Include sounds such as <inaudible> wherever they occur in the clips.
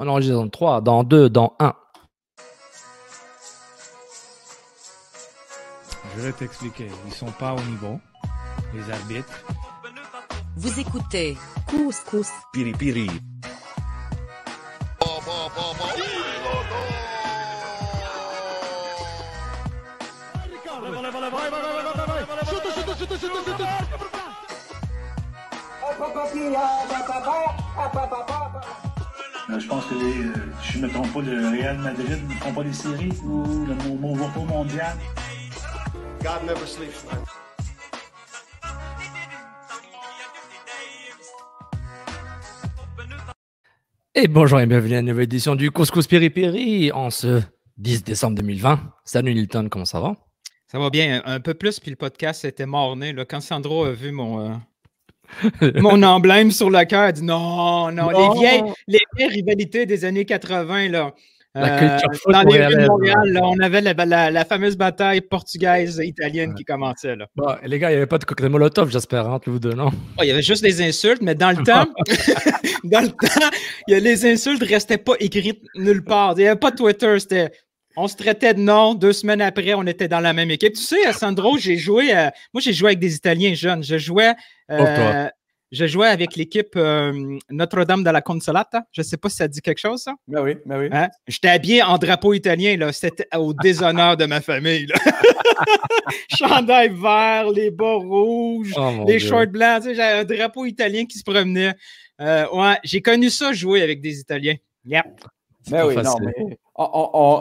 On enregistre dans 3, dans 2, dans 1. Je vais t'expliquer. Ils sont pas au niveau. Les arbitres. Vous écoutez piri Piri-piri. je pense que les, euh, je me trompe pas, le Real Madrid ne prend pas les séries ou le mon, mondial. God never sleeps, Et bonjour et bienvenue à une nouvelle édition du Couscous Piri en ce 10 décembre 2020. Salut Nilton, comment ça va? Ça va bien, un peu plus, puis le podcast était mort-né. Quand Sandro a vu mon, euh, <laughs> Mon emblème sur le cœur dit non, non, Les, vieilles, rivalités des années 80, là. Euh, dans les rues de Montréal, hein. on avait la, fameuse bataille portugaise-italienne qui commençait. Là. les gars, il n'y avait pas de cocktail molotov, j'espère, entre hein, vous deux, non? il y avait juste des insultes, mais dans le <laughs> temps, <laughs> dans le temps, les insultes ne restaient pas écrites nulle part. Il n'y avait pas de Twitter, c'était on se traitait de nom. Deux semaines après, on était dans la même équipe. Tu sais, Sandro, j'ai joué. Euh, moi, j'ai joué avec des Italiens jeunes. Je jouais. Euh, je jouais avec l'équipe euh, Notre-Dame de la Consolata. Je ne sais pas si ça dit quelque chose, ça. Ben oui, ben oui. Hein? J'étais habillé en drapeau italien, là. C'était au déshonneur de ma famille, là. <laughs> Chandail vert, les bas rouges, oh, les shorts blancs. J'avais un drapeau italien qui se promenait. ouais, j'ai connu ça jouer avec des Italiens. Yep. Mais oui, non,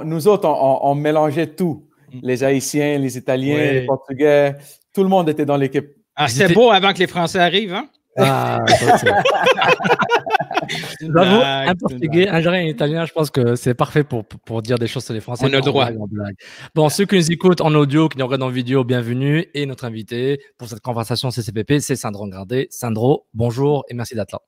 nous autres, on, mélangeait tout. Mm. Les Haïtiens, les Italiens, les Portugais, tout le monde était dans l'équipe. Ah, c'est beau avant que les Français arrivent, hein? Ah, <laughs> un Portugais, un un Italien, je pense que c'est parfait pour, pour dire des choses sur les Français. On a le droit. Bon, ceux qui nous écoutent en audio, qui nous regardent en vidéo, bienvenue. Et notre invité pour cette conversation CCPP, c'est Sandro Gardé. Sandro, bonjour et merci d'être là.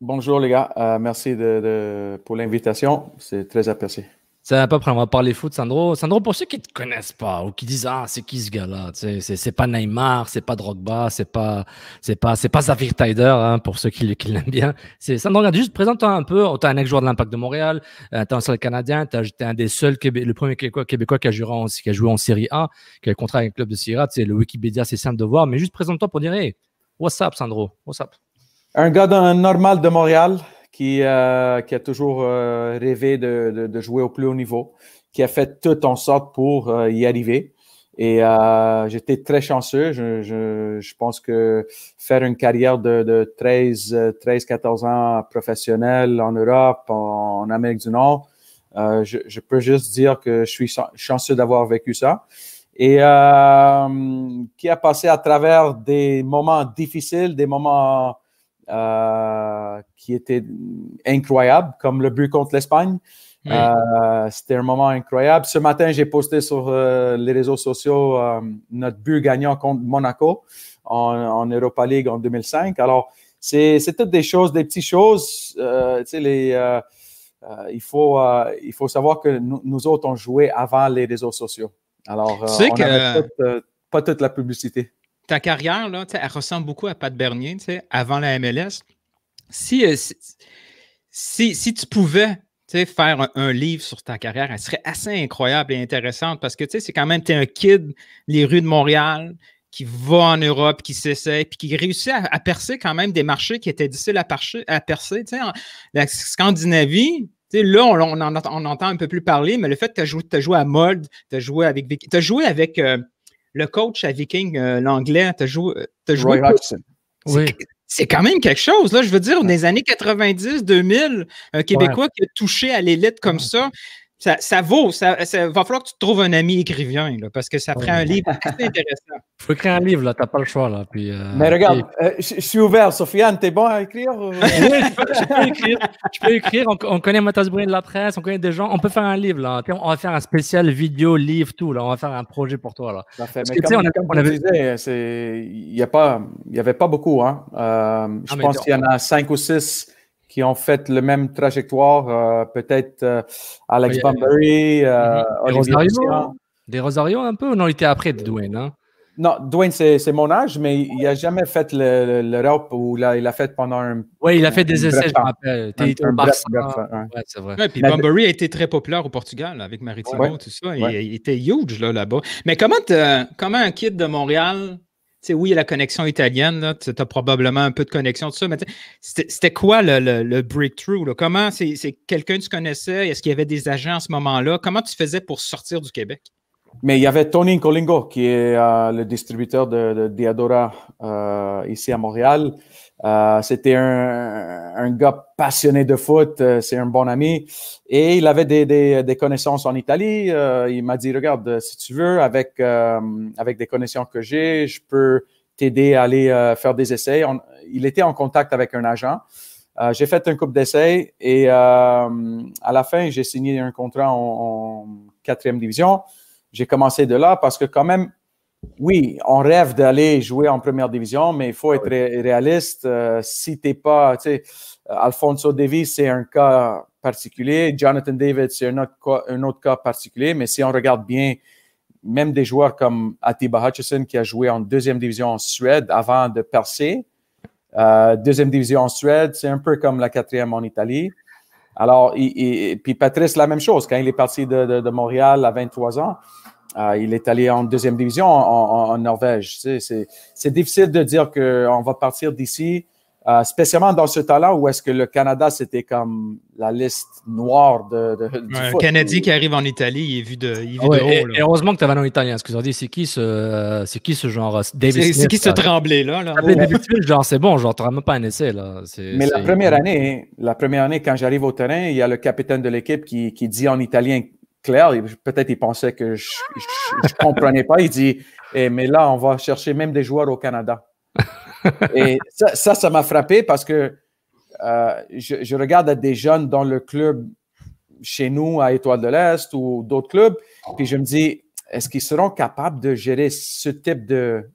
Bonjour les gars, euh, merci de, pour l'invitation, c'est très apprécié. C'est à peu près, on va parler foot, Sandro. Sandro, pour ceux qui ne te connaissent pas ou qui disent Ah, c'est qui ce gars-là C'est pas Neymar, c'est pas Drogba, c'est pas c'est pas, pas Zafir Tider, hein, pour ceux qui, qui l'aiment bien. Sandro, regarde, juste présente-toi un peu. Tu es un ex-joueur de l'Impact de Montréal, euh, tu es un seul Canadien, tu es un des seuls, Québé, le premier Québécois, Québécois qui, a joué en, qui a joué en Série A, qui a un contrat avec le club de Série c'est Le Wikipédia, c'est simple de voir, mais juste présente-toi pour dire Hey, what's up, Sandro What's up un gars normal de Montréal qui, euh, qui a toujours euh, rêvé de, jouer au plus haut niveau, qui a fait tout en sorte pour euh, y arriver. Et j'étais très chanceux. Je, pense que faire une carrière de, 13, 13, 14 ans professionnel en Europe, en, Amérique du Nord, je, peux juste dire que je suis chanceux d'avoir vécu ça et qui a passé à travers des moments difficiles, des moments euh, qui était incroyable, comme le but contre l'Espagne. Euh, c'était un moment incroyable. Ce matin, j'ai posté sur euh, les réseaux sociaux notre but gagnant contre Monaco en, Europa League en 2005. Alors, c'est toutes des choses, des petites choses. les, il, faut, il faut savoir que nous, nous, autres, on jouait avant les réseaux sociaux. Alors, que... pas toute la publicité ta carrière, là, elle ressemble beaucoup à Pat Bernier avant la MLS. Euh, si, si, tu pouvais faire un, livre sur ta carrière, elle serait assez incroyable et intéressante parce que c'est quand même, tu es un kid, les rues de Montréal, qui va en Europe, qui s'essaie, puis qui réussit à, percer quand même des marchés qui étaient difficiles à, à percer. la Scandinavie, là, on, on, entend un peu plus parler, mais le fait que tu as, joué à Mold tu as joué avec, as joué avec euh, le coach à Viking, euh, l'anglais, te joue, à euh, C'est quand même quelque chose, là. Je veux dire, des années 90, 2000, un Québécois qui a touché à l'élite comme ça, ça, vaut, ça, va falloir que tu trouves un ami écrivain, là, parce que ça ferait un livre assez intéressant. Il <laughs> faut écrire un livre, là, t'as pas le choix, là. Puis, euh, Mais regarde, euh, je suis ouvert, Sofiane, t'es bon à écrire? <laughs> oui, je peux, écrire, on, connaît Matas Brunet de la presse, on connaît des gens, on peut faire un livre, là. On va faire un spécial vidéo, livre, tout, là, on va faire un projet pour toi, là. Parce Mais comme, on, comme on disais, il n'y avait pas beaucoup, hein. Euh, ah, je pense qu'il y en a cinq ou six qui ont fait le même trajectoire, euh, peut-être euh, Alex Bunbury, euh, mhm. hein. des Rosario un peu, ou non, il était après Dwayne hein? Non, Dwayne, c'est, mon âge, mais il n'a jamais fait l'Europe le, là, il l'a fait pendant un. Oui, il a fait des essais, je me rappelle. Un, un, c'est vrai. Ouais, puis mais a été très populaire au Portugal avec Maritimo, tout ça. Il, était huge là, là-bas. Mais comment, comment un kid de Montréal oui, la connexion italienne, tu as probablement un peu de connexion de ça, mais c'était quoi le, le, le breakthrough? Comment c'est quelqu'un que tu connaissais? Est-ce qu'il y avait des agents à ce moment-là? Comment tu faisais pour sortir du Québec? Mais il y avait Tony Incolingo, qui est euh, le distributeur de, Diadora euh, ici à Montréal. Euh, c'était un, un, gars passionné de foot, euh, c'est un bon ami. Et il avait des, des, des connaissances en Italie. Euh, il m'a dit, regarde, si tu veux, avec, avec des connaissances que j'ai, je peux t'aider à aller faire des essais. il était en contact avec un agent. j'ai fait un couple d'essais et à la fin, j'ai signé un contrat en quatrième division. J'ai commencé de là parce que quand même, oui, on rêve d'aller jouer en première division, mais il faut ah être réaliste. Si euh, si t'es pas, tu sais, euh, Alfonso Davis, c'est un cas particulier. Jonathan David, c'est un, autre cas particulier. Mais si on regarde bien, même des joueurs comme Atiba Hutchison, qui a joué en deuxième division en Suède avant de percer, euh, deuxième division en Suède, c'est un peu comme la quatrième en Italie. Alors, puis Patrice, la même chose, quand il est parti de Montréal à 23 ans. Ah, il est allé en deuxième division en, Norvège. C'est difficile de dire qu'on va partir d'ici, ah, spécialement dans ce talent où est-ce que le Canada, c'était comme la liste noire de, de Un Canadien qui arrive en Italie, il est vu de, heureusement que tu avais un italien, Est-ce qu'ils ont dit, c'est qui, ce, euh, c'est qui ce genre euh, David C'est qui ce euh, tremblé, là? genre, c'est bon, genre, tu même pas un essai, là. Mais la première année, la première année, quand j'arrive au terrain, il y a le capitaine de l'équipe qui, qui dit en italien Claire, Peut-être il pensait que je ne comprenais pas. Il dit eh, Mais là, on va chercher même des joueurs au Canada. Et ça, ça m'a frappé parce que euh, je, je, regarde des jeunes dans le club chez nous à Étoile de l'Est ou d'autres clubs, puis je me dis est-ce qu'ils seront capables de gérer ce type de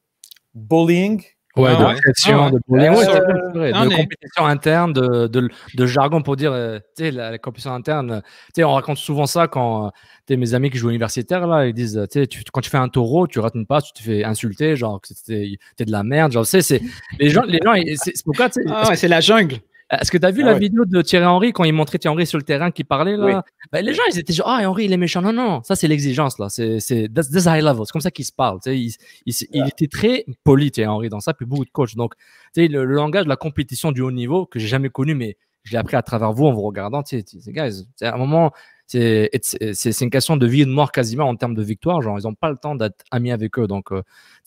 bullying ah ah ouais, de pression, de, compétition interne, de, jargon pour dire, euh, tu sais, la, compétition interne, euh, tu sais, on raconte souvent ça quand, euh, tu mes amis qui jouent universitaire, là, ils disent, tu sais, quand tu fais un taureau, tu rates pas passe, tu te fais insulter, genre, que t'es de la merde, genre, tu sais, c'est, les gens, les gens, c'est pourquoi, tu sais. Ah c'est la jungle. Est-ce que tu as vu ah la vidéo de Thierry Henry quand il montrait Thierry Henry sur le terrain qui parlait là bah, Les gens, ils étaient genre, ah, Henry, il est méchant. Non, non, ça, c'est l'exigence là. C'est des high level. C'est comme ça qu'il se parle. Il, était très poli, Thierry Henry, dans ça, puis beaucoup de coachs. Donc, le, le langage de la compétition du haut niveau que j'ai jamais connu, mais j'ai appris à travers vous en vous regardant. à un moment, c'est une question de vie et de mort quasiment en termes de victoire. Genre, ils n'ont pas le temps d'être amis avec eux. Donc, euh,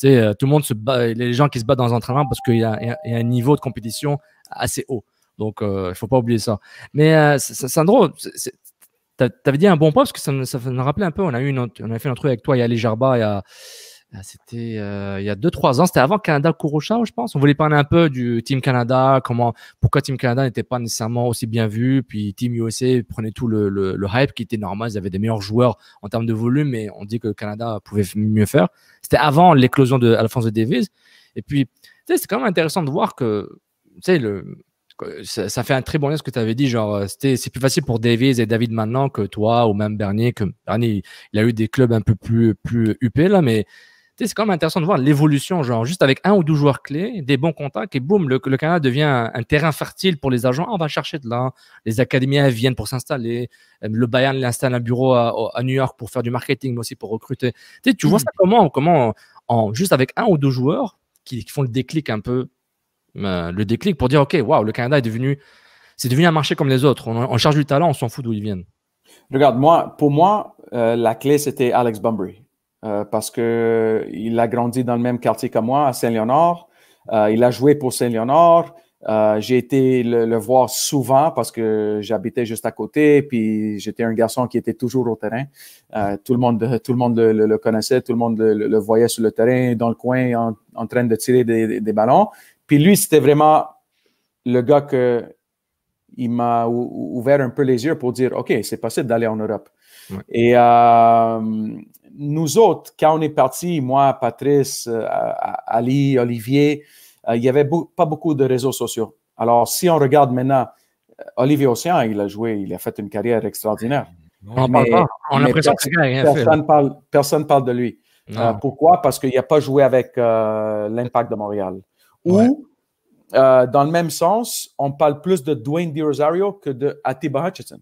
euh, tout le monde se les gens qui se battent dans un entraînement parce qu'il y, y, a un niveau de compétition assez haut. Donc, euh, il euh, ne faut pas oublier ça. Mais euh, Sandro, tu avais dit un bon point parce que ça, ça me rappelait un peu. On a, eu une, on a fait un truc avec toi a Jarba il y a. Ah, c'était euh, il y a 2-3 ans, c'était avant Canada Kurocha, je pense. On voulait parler un peu du Team Canada, comment, pourquoi Team Canada n'était pas nécessairement aussi bien vu. Puis Team USA prenait tout le, le, le, hype qui était normal. Ils avaient des meilleurs joueurs en termes de volume, mais on dit que le Canada pouvait mieux faire. C'était avant l'éclosion de Alphonse Davis. Et puis, c'est quand même intéressant de voir que, tu sais, le, ça, fait un très bon lien ce que tu avais dit. Genre, euh, c'est plus facile pour Davies et David maintenant que toi ou même Bernier. Que Bernier, il a eu des clubs un peu plus, plus huppés là, mais c'est quand même intéressant de voir l'évolution. Genre, juste avec un ou deux joueurs clés, des bons contacts et boum, le, Canada devient un, terrain fertile pour les agents. Ah, on va chercher de là. Les académiens viennent pour s'installer. Euh, le Bayern installe un bureau à, New York pour faire du marketing, mais aussi pour recruter. tu vois mm. ça comment, comment en, juste avec un ou deux joueurs qui font le déclic un peu le déclic pour dire OK, waouh, le Canada est devenu, c'est devenu un marché comme les autres. On, charge du talent, on s'en fout d'où ils viennent. Regarde, moi, pour moi, euh, la clé c'était Alex Bunbury euh, parce que il a grandi dans le même quartier que moi, à Saint-Léonard. Euh, il a joué pour Saint-Léonard. j'ai été le, voir souvent parce que j'habitais juste à côté, puis j'étais un garçon qui était toujours au terrain. tout le monde, tout le monde le, connaissait, tout le monde le, voyait sur le terrain, dans le coin, en, train de tirer des ballons. Puis lui, c'était vraiment le gars que il m'a ouvert un peu les yeux pour dire, OK, c'est possible d'aller en Europe. Et euh, nous autres, quand on est partis, moi, Patrice, euh, Ali, Olivier, euh, il n'y avait pas beaucoup de réseaux sociaux. Alors, si on regarde maintenant, Olivier Océan, il a joué, il a fait une carrière extraordinaire. On parle pas. a personne, ne parle, parle de lui. pourquoi? Parce qu'il n'a pas joué avec l'Impact de Montréal. Ou, euh, dans le même sens, on parle plus de Dwayne Rosario que de Atiba Hutchinson.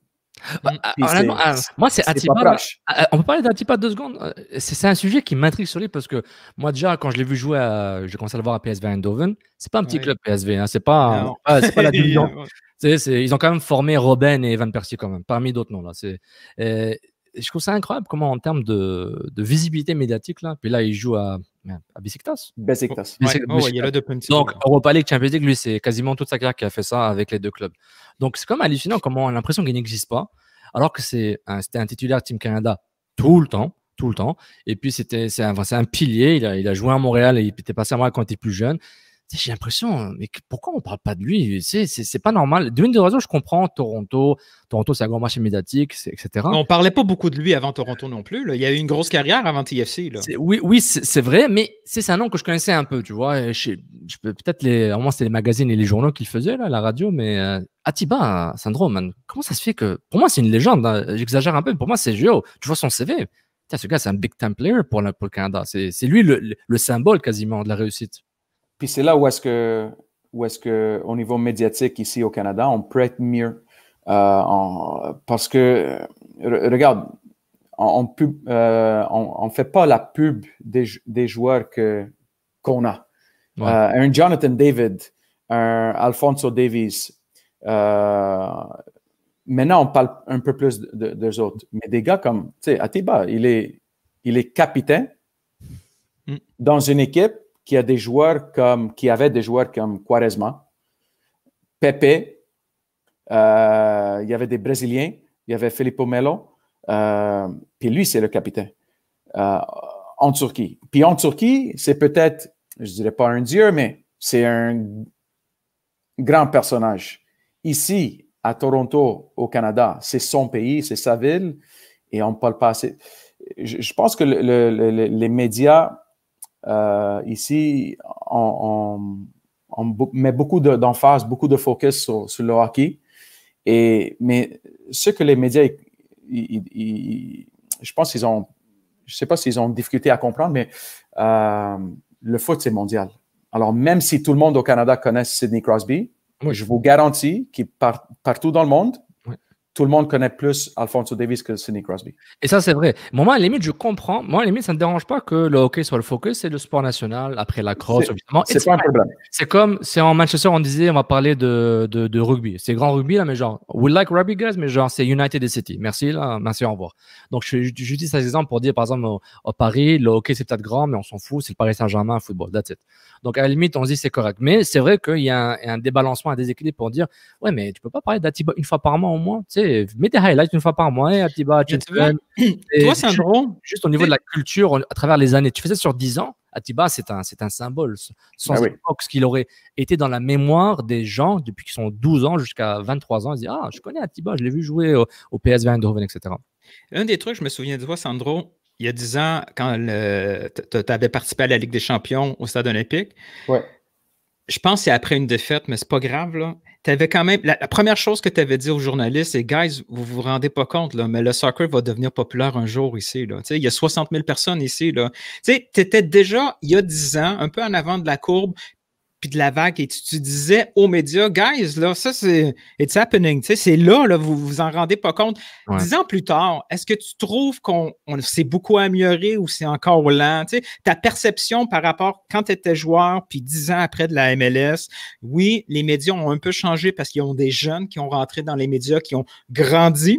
Bah, ah, ah, moi, c'est Atiba. Ah, on peut parler d'Atiba deux secondes. Euh, c'est un sujet qui m'intrigue sur lui parce que moi, déjà, quand je l'ai vu jouer, je j'ai commencé à le voir à PSV Eindhoven. C'est pas un petit club PSV, hein, c'est pas, la <laughs> division. ils ont quand même formé Robin et Van Persie, quand même, parmi d'autres noms. Là. Euh, je trouve ça incroyable comment, en termes de, visibilité médiatique, là, puis là, il joue à, à Besiktas. Besiktas. Donc, Europa League, Champions League, lui, c'est quasiment toute sa carrière qui a fait ça avec les deux clubs. Donc, c'est comme hallucinant comment on a l'impression qu'il n'existe pas, alors que c'était un, titulaire Team Canada tout le temps tout le temps. Et puis, c'était, c'est un, un, pilier. Il a, il a, joué à Montréal et il était passé à Montréal quand il était plus jeune j'ai l'impression, mais pourquoi on parle pas de lui C'est pas normal. d'une des raisons, je comprends, Toronto, Toronto, c'est un grand marché médiatique, etc. On parlait pas beaucoup de lui avant Toronto non plus. Il y a eu une grosse carrière avant TFC. Oui, oui c'est vrai, mais c'est un nom que je connaissais un peu, tu vois. Je, peux Peut-être, au moins, c'était les magazines et les journaux qu'il faisait, la radio, mais euh, Atiba, syndrome, comment ça se fait que. Pour moi, c'est une légende, hein, j'exagère un peu, mais pour moi, c'est Géo. Tu vois son CV. as ce gars, c'est un big time player pour, le Canada. C'est lui le symbole quasiment de la réussite. Puis c'est là où est-ce que, où est-ce que, au niveau médiatique ici au Canada, on prête mieux. Euh, parce que, euh, regarde, on ne euh, fait pas la pub des, joueurs que, qu'on a. un Jonathan David, un Alfonso Davis. maintenant, on parle un peu plus de, des autres. Mais des gars comme, tu sais, Atiba, il est, il est capitaine mm. dans une équipe qui, a des joueurs comme, qui avait des joueurs comme Quaresma, Pepe, euh, il y avait des Brésiliens, il y avait Filippo Melo, euh, puis lui, c'est le capitaine euh, en Turquie. Puis en Turquie, c'est peut-être, je dirais pas un dieu, mais c'est un grand personnage. Ici, à Toronto, au Canada, c'est son pays, c'est sa ville, et on ne parle pas assez. Je, pense que les médias euh, ici, on, met beaucoup d'emphase, beaucoup de focus sur, le hockey. Et, mais ce que les médias, je pense qu'ils ont, je ne sais pas s'ils ont difficulté à comprendre, mais euh, le foot, c'est mondial. Alors, même si tout le monde au Canada connaît Sidney Crosby, je vous garantis qu'il part partout dans le monde, tout le monde connaît plus Alfonso Davis que Sidney Crosby. Et ça, c'est vrai. Moi, à la limite, je comprends. Moi, à la limite, ça ne dérange pas que le hockey soit le focus. C'est le sport national, après la crosse, évidemment. C'est pas un problème. C'est comme, c'est en Manchester, on disait, on va parler de, de, rugby. C'est grand rugby, là, mais genre, we like rugby, guys, mais genre, c'est United City. Merci, là, merci, au revoir. Donc, je, j'utilise cet exemple pour dire, par exemple, au, Paris, le hockey, c'est peut-être grand, mais on s'en fout. C'est le Paris Saint-Germain, football, that's it. Donc, à la limite, on se dit, c'est correct. Mais c'est vrai qu'il y a un, débalancement, un déséquilibre pour dire, ouais, mais tu peux pas parler d'Atiba une fois par mois au moins, mets des highlights une fois par mois, un petit <clears throat> Toi, Sandro, Juste au niveau de la culture, à travers les années. Tu faisais ça sur 10 ans. Atiba, c'est un, c'est un symbole. Sans ah ce qu'il aurait été dans la mémoire des gens depuis qu'ils sont 12 ans jusqu'à 23 ans, ils disent Ah, je connais Atiba, je l'ai vu jouer au, PSV Eindhoven, etc. Un des trucs, je me souviens de toi, Sandro, il y a 10 ans, quand tu avais participé à la Ligue des Champions au Stade Olympique. Je pense que c'est après une défaite, mais c'est pas grave. Là tu quand même. La, première chose que tu avais dit aux journalistes, c'est Guys, vous vous rendez pas compte, là, mais le soccer va devenir populaire un jour ici. Il y a 60 000 personnes ici. Tu étais déjà, il y a 10 ans, un peu en avant de la courbe, puis de la vague et tu, te disais aux médias, guys, là, ça, c'est it's happening. tu sais C'est là, là, vous vous en rendez pas compte. Dix ans plus tard, est-ce que tu trouves qu'on s'est beaucoup amélioré ou c'est encore lent? tu sais ta perception par rapport quand tu étais joueur, puis dix ans après de la MLS, oui, les médias ont un peu changé parce qu'ils ont des jeunes qui ont rentré dans les médias, qui ont grandi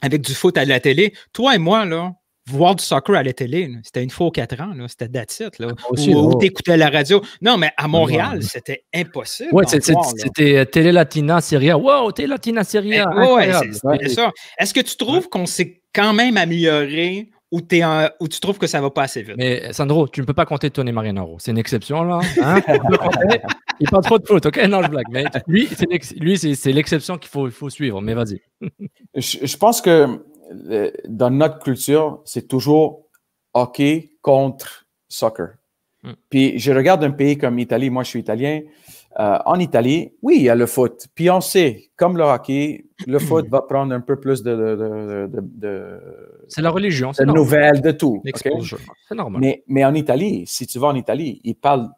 avec du foot à la télé. Toi et moi, là, voir du soccer à la télé, c'était une fois aux quatre ans, c'était d'attitude. Ah, là, ou, t'écoutais la radio. Non, mais à Montréal, c'était impossible. Oui, c'était euh, Télé Latina Syria. Wow, Télé Latina Syria. Eh, ouais, c'est Est-ce que tu trouves qu'on s'est quand même amélioré ou, ou, tu trouves que ça ne va pas assez vite? Mais Sandro, tu ne peux pas compter Tony Marinaro. C'est une exception, là. Hein? il parle trop de foot, ok? Non, je blague. Mais lui, c'est l'exception qu'il faut, faut, suivre. Mais vas-y. je pense que euh, dans notre culture, c'est toujours hockey contre soccer. Hmm. Puis je regarde un pays comme l'Italie, moi je suis italien. Euh, en Italie, oui, il y a le foot. Puis on sait, comme le hockey, le hmm. foot va prendre un peu plus de. c'est la religion, c'est la nouvelle de tout. Mais, en Italie, si tu vas en Italie, ils parlent.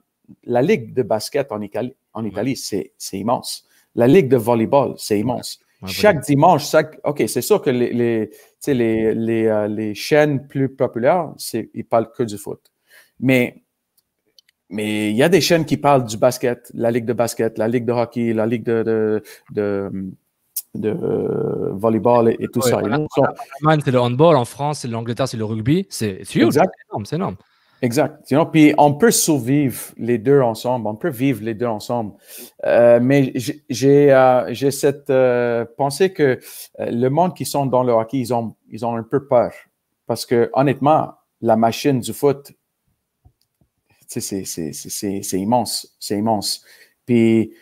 La ligue de basket en Italie, en Italie c'est immense. La ligue de volleyball, c'est immense chaque dimanche, OK, c'est sûr que les, les, les, les, euh, les, chaînes plus populaires, ils parlent que du foot. Mais mais il y a des chaînes qui parlent du basket, la ligue de basket, la ligue de hockey, la ligue de, de, de, de, euh, volleyball et, tout ça. ça. Allemagne, c'est le handball en France, c'est l'Angleterre, c'est le rugby. C'est sûr c'est énorme, c'est énorme. Exact. puis on peut survivre les deux ensemble, on peut vivre les deux ensemble. Euh, mais j'ai j'ai euh, cette euh, pensée que le monde qui sont dans le hockey, ils ont, ils ont un peu peur. Parce que honnêtement, la machine du foot, c'est immense. C'est immense. Puis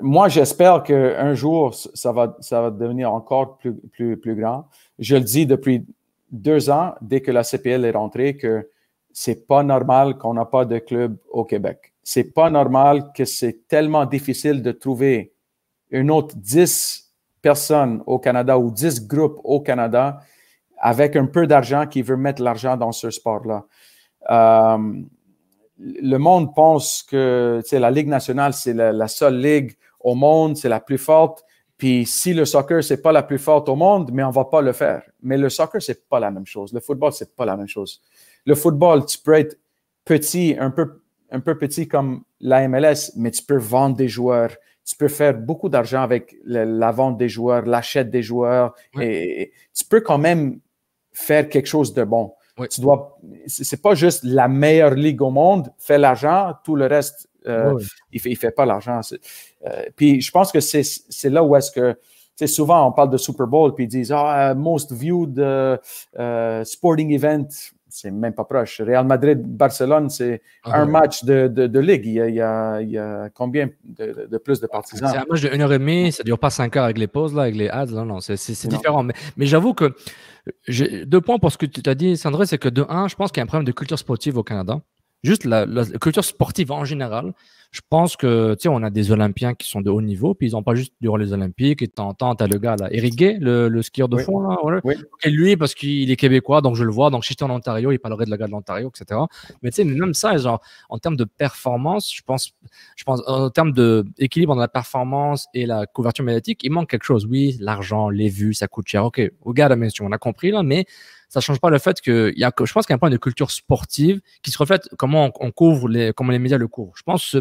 moi, j'espère qu'un jour, ça va, ça va devenir encore plus, plus, plus grand. Je le dis depuis deux ans, dès que la CPL est rentrée, que c'est pas normal qu'on n'a pas de club au Québec. C'est pas normal que c'est tellement difficile de trouver une autre 10 personnes au Canada ou 10 groupes au Canada avec un peu d'argent qui veut mettre l'argent dans ce sport-là. Euh, le monde pense que la Ligue nationale, c'est la, seule ligue au monde, c'est la plus forte. Puis si le soccer, c'est pas la plus forte au monde, mais on va pas le faire. Mais le soccer, c'est pas la même chose. Le football, c'est pas la même chose le football, tu peux être petit, un peu, un peu petit comme la MLS, mais tu peux vendre des joueurs. Tu peux faire beaucoup d'argent avec la vente des joueurs, l'achat des joueurs. Et, tu peux quand même faire quelque chose de bon. Tu dois, c'est pas juste la meilleure ligue au monde, fait l'argent, tout le reste, euh, il, fait, fait pas l'argent. Euh, puis je pense que c'est là où est-ce que souvent on parle de Super Bowl puis ils disent ah most viewed euh, sporting event c'est même pas proche. Real Madrid-Barcelone, c'est ah un match de, de, de ligue. Il y, a, il, y a, combien de, de plus de ah, partisans? C'est un match de 1h30, ça dure pas 5 heures avec les pauses, là, avec les ads. Non, non, c'est différent. Mais, mais j'avoue que deux points pour ce que tu as dit, Sandré, c'est que de un, je pense qu'il y a un problème de culture sportive au Canada. Juste la culture sportive en général je pense que, tu sais, on a des Olympiens qui sont de haut niveau, puis ils n'ont pas juste duré les Olympiques, et t'entends, t'as le gars là, Eric Gay, le, le skieur de fond, là, et lui, parce qu'il est québécois, donc je le vois, donc si j'étais en Ontario, il parlerait de la gars de l'Ontario, etc. Mais tu sais, même ça, genre, en termes de performance, je pense, je pense, en termes d'équilibre entre la performance et la couverture médiatique, il manque quelque chose. Oui, l'argent, les vues, ça coûte cher. Ok, regarde, on a compris là, mais ça change pas le fait que y a, je pense qu'il y a un point de culture sportive qui se reflète comment on, couvre les, comment les médias le couvrent. Je pense,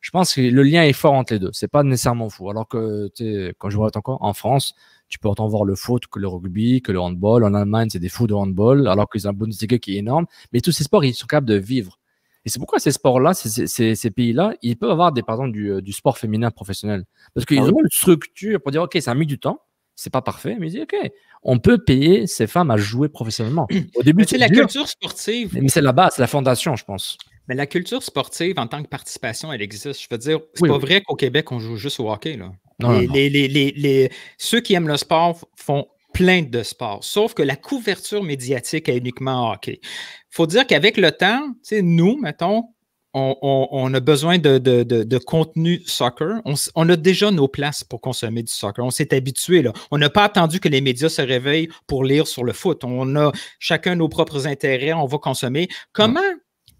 je pense que le lien est fort entre les deux. C'est pas nécessairement fou. Alors que quand je vois encore en France, tu peux autant voir le foot que le rugby, que le handball. En Allemagne, c'est des fous de handball, alors qu'ils ont un Bundesliga qui est énorme. Mais tous ces sports, ils sont capables de vivre. Et c'est pourquoi ces sports-là, ces, pays-là, ils peuvent avoir des, par exemple, du, euh, sport féminin professionnel. Parce qu'ils ah ont une structure pour dire, OK, ça a mis du temps, c'est pas parfait, mais il dit, OK, on peut payer ces femmes à jouer professionnellement. <clears throat> Au début, c'est la culture sportive. Mais c'est la base, c'est la fondation, je pense. Mais la culture sportive en tant que participation, elle existe. Je veux dire, c'est pas vrai qu'au Québec, on joue juste au hockey. les, ceux qui aiment le sport font plein de sports, sauf que la couverture médiatique est uniquement hockey. Il faut dire qu'avec le temps, nous, mettons, on, a besoin de, contenu soccer. On, a déjà nos places pour consommer du soccer. On s'est habitué. Là. On n'a pas attendu que les médias se réveillent pour lire sur le foot. On a chacun nos propres intérêts. On va consommer. Comment,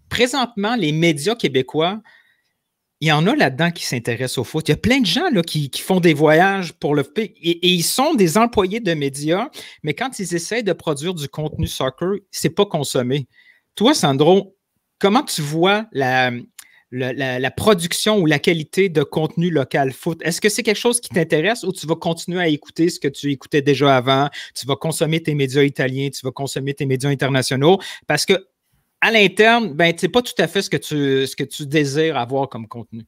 présentement, les médias québécois, il y en a là-dedans qui s'intéressent au foot. Il y a plein de gens là, qui, font des voyages pour le et, et ils sont des employés de médias, mais quand ils essayent de produire du contenu soccer, c'est pas consommé. Toi, Sandro, comment tu vois la, production ou la qualité de contenu local foot. Est-ce que c'est quelque chose qui t'intéresse ou tu vas continuer à écouter ce que tu écoutais déjà avant? Tu vas consommer tes médias italiens, tu vas consommer tes médias internationaux parce que à l'interne, ben, ce n'est pas tout à fait ce que, tu, ce que tu désires avoir comme contenu.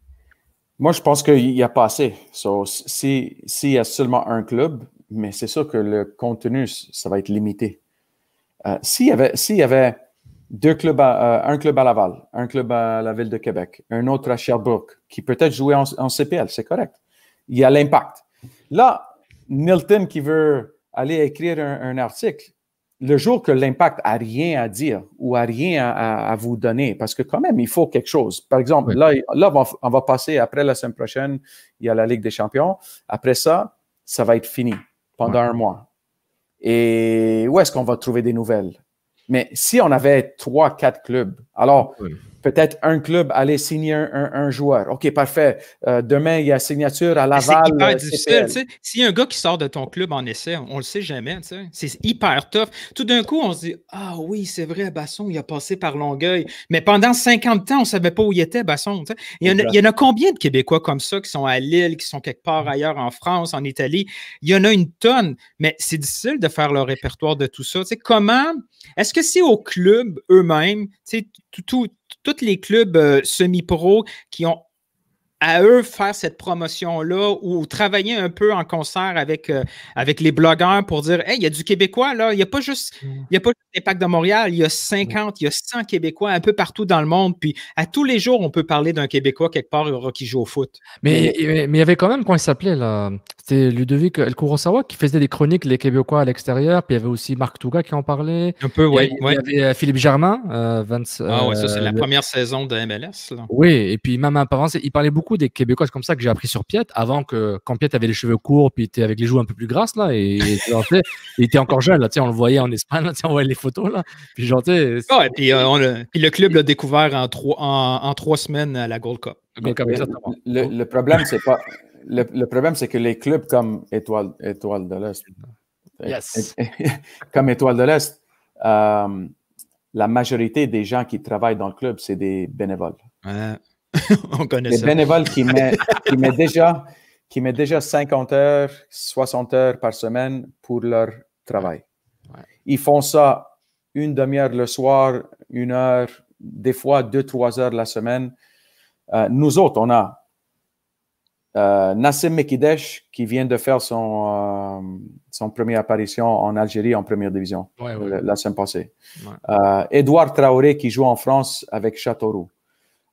Moi, je pense qu'il n'y a pas assez. S'il y a seulement un club, mais c'est sûr que le contenu, ça va être limité. Euh, s'il y avait, y avait deux clubs euh, un club à Laval, un club à la ville de Québec, un autre à Sherbrooke, qui peut-être jouait en, CPL, c'est correct. Il y a l'impact. Là, Milton qui veut aller écrire un, article, le jour que l'impact a rien à dire ou a rien à, vous donner, parce que quand même, il faut quelque chose. Par exemple, là, on, va passer, après la semaine prochaine, il y a la Ligue des champions. Après ça, ça va être fini pendant un mois. Et où est-ce qu'on va trouver des nouvelles? Mais si on avait trois, quatre clubs, alors peut-être un club allait signer un, joueur. OK, parfait. Euh, demain, il y a signature à Laval. C'est hyper euh, difficile. S'il y a un gars qui sort de ton club en essai, on ne le sait jamais. C'est hyper tough. Tout d'un coup, on se dit Ah oui, c'est vrai, Basson, il a passé par Longueuil. Mais pendant 50 ans, on ne savait pas où il était, Basson. Il y, en a, combien de Québécois comme ça qui sont à Lille, qui sont quelque part mm. ailleurs en France, en Italie? Il y en a une tonne, mais c'est difficile de faire le répertoire de tout ça. comment est-ce que c'est au club eux-mêmes, tout, tout tous les clubs euh, semi-pro qui ont à eux faire cette promotion-là ou travailler un peu en concert avec, euh, avec les blogueurs pour dire Hey, il y a du Québécois, là, il n'y a pas juste, il y a pas l'impact de Montréal, il y a 50, il y a 100 Québécois un peu partout dans le monde. Puis à tous les jours, on peut parler d'un Québécois quelque part qui joue au foot. Mais, mais, il y avait quand même, quoi il s'appelait là C'était Ludovic El Kurosawa qui faisait des chroniques, les Québécois à l'extérieur. Puis il y avait aussi Marc Touga qui en parlait. Un peu, oui. Il, y avait euh, Philippe Germain. Euh, ah, ouais, ça, c'est la première saison de MLS. Oui, et puis même avant, il parlait beaucoup des Québécois. comme ça que j'ai appris sur Piet. Avant que, quand Piet avait les cheveux courts, puis était avec les joues un peu plus grasses, là, et, il était encore jeune, là, on le voyait en Espagne, on voyait les photos, là. Puis genre, et euh, puis, le, club l'a découvert en trois, en, trois semaines à la Gold Cup. le, problème, c'est pas. Le, problème, c'est que les clubs comme Étoile, Étoile de l'Est, <laughs> comme Étoile de l'Est, euh, la majorité des gens qui travaillent dans le club, c'est des bénévoles. Ouais. <laughs> On connaît les bénévoles qui <laughs> met, qui met déjà qui met déjà 50 heures, 60 heures par semaine pour leur travail. Ils font ça une demi-heure le soir, une heure, des fois deux, trois heures la semaine. Euh, nous autres, on a euh, Nassim Mekidesh qui vient de faire son, euh, son première apparition en Algérie en première division La, la, semaine passée. Édouard Traoré qui joue en France avec Châteauroux.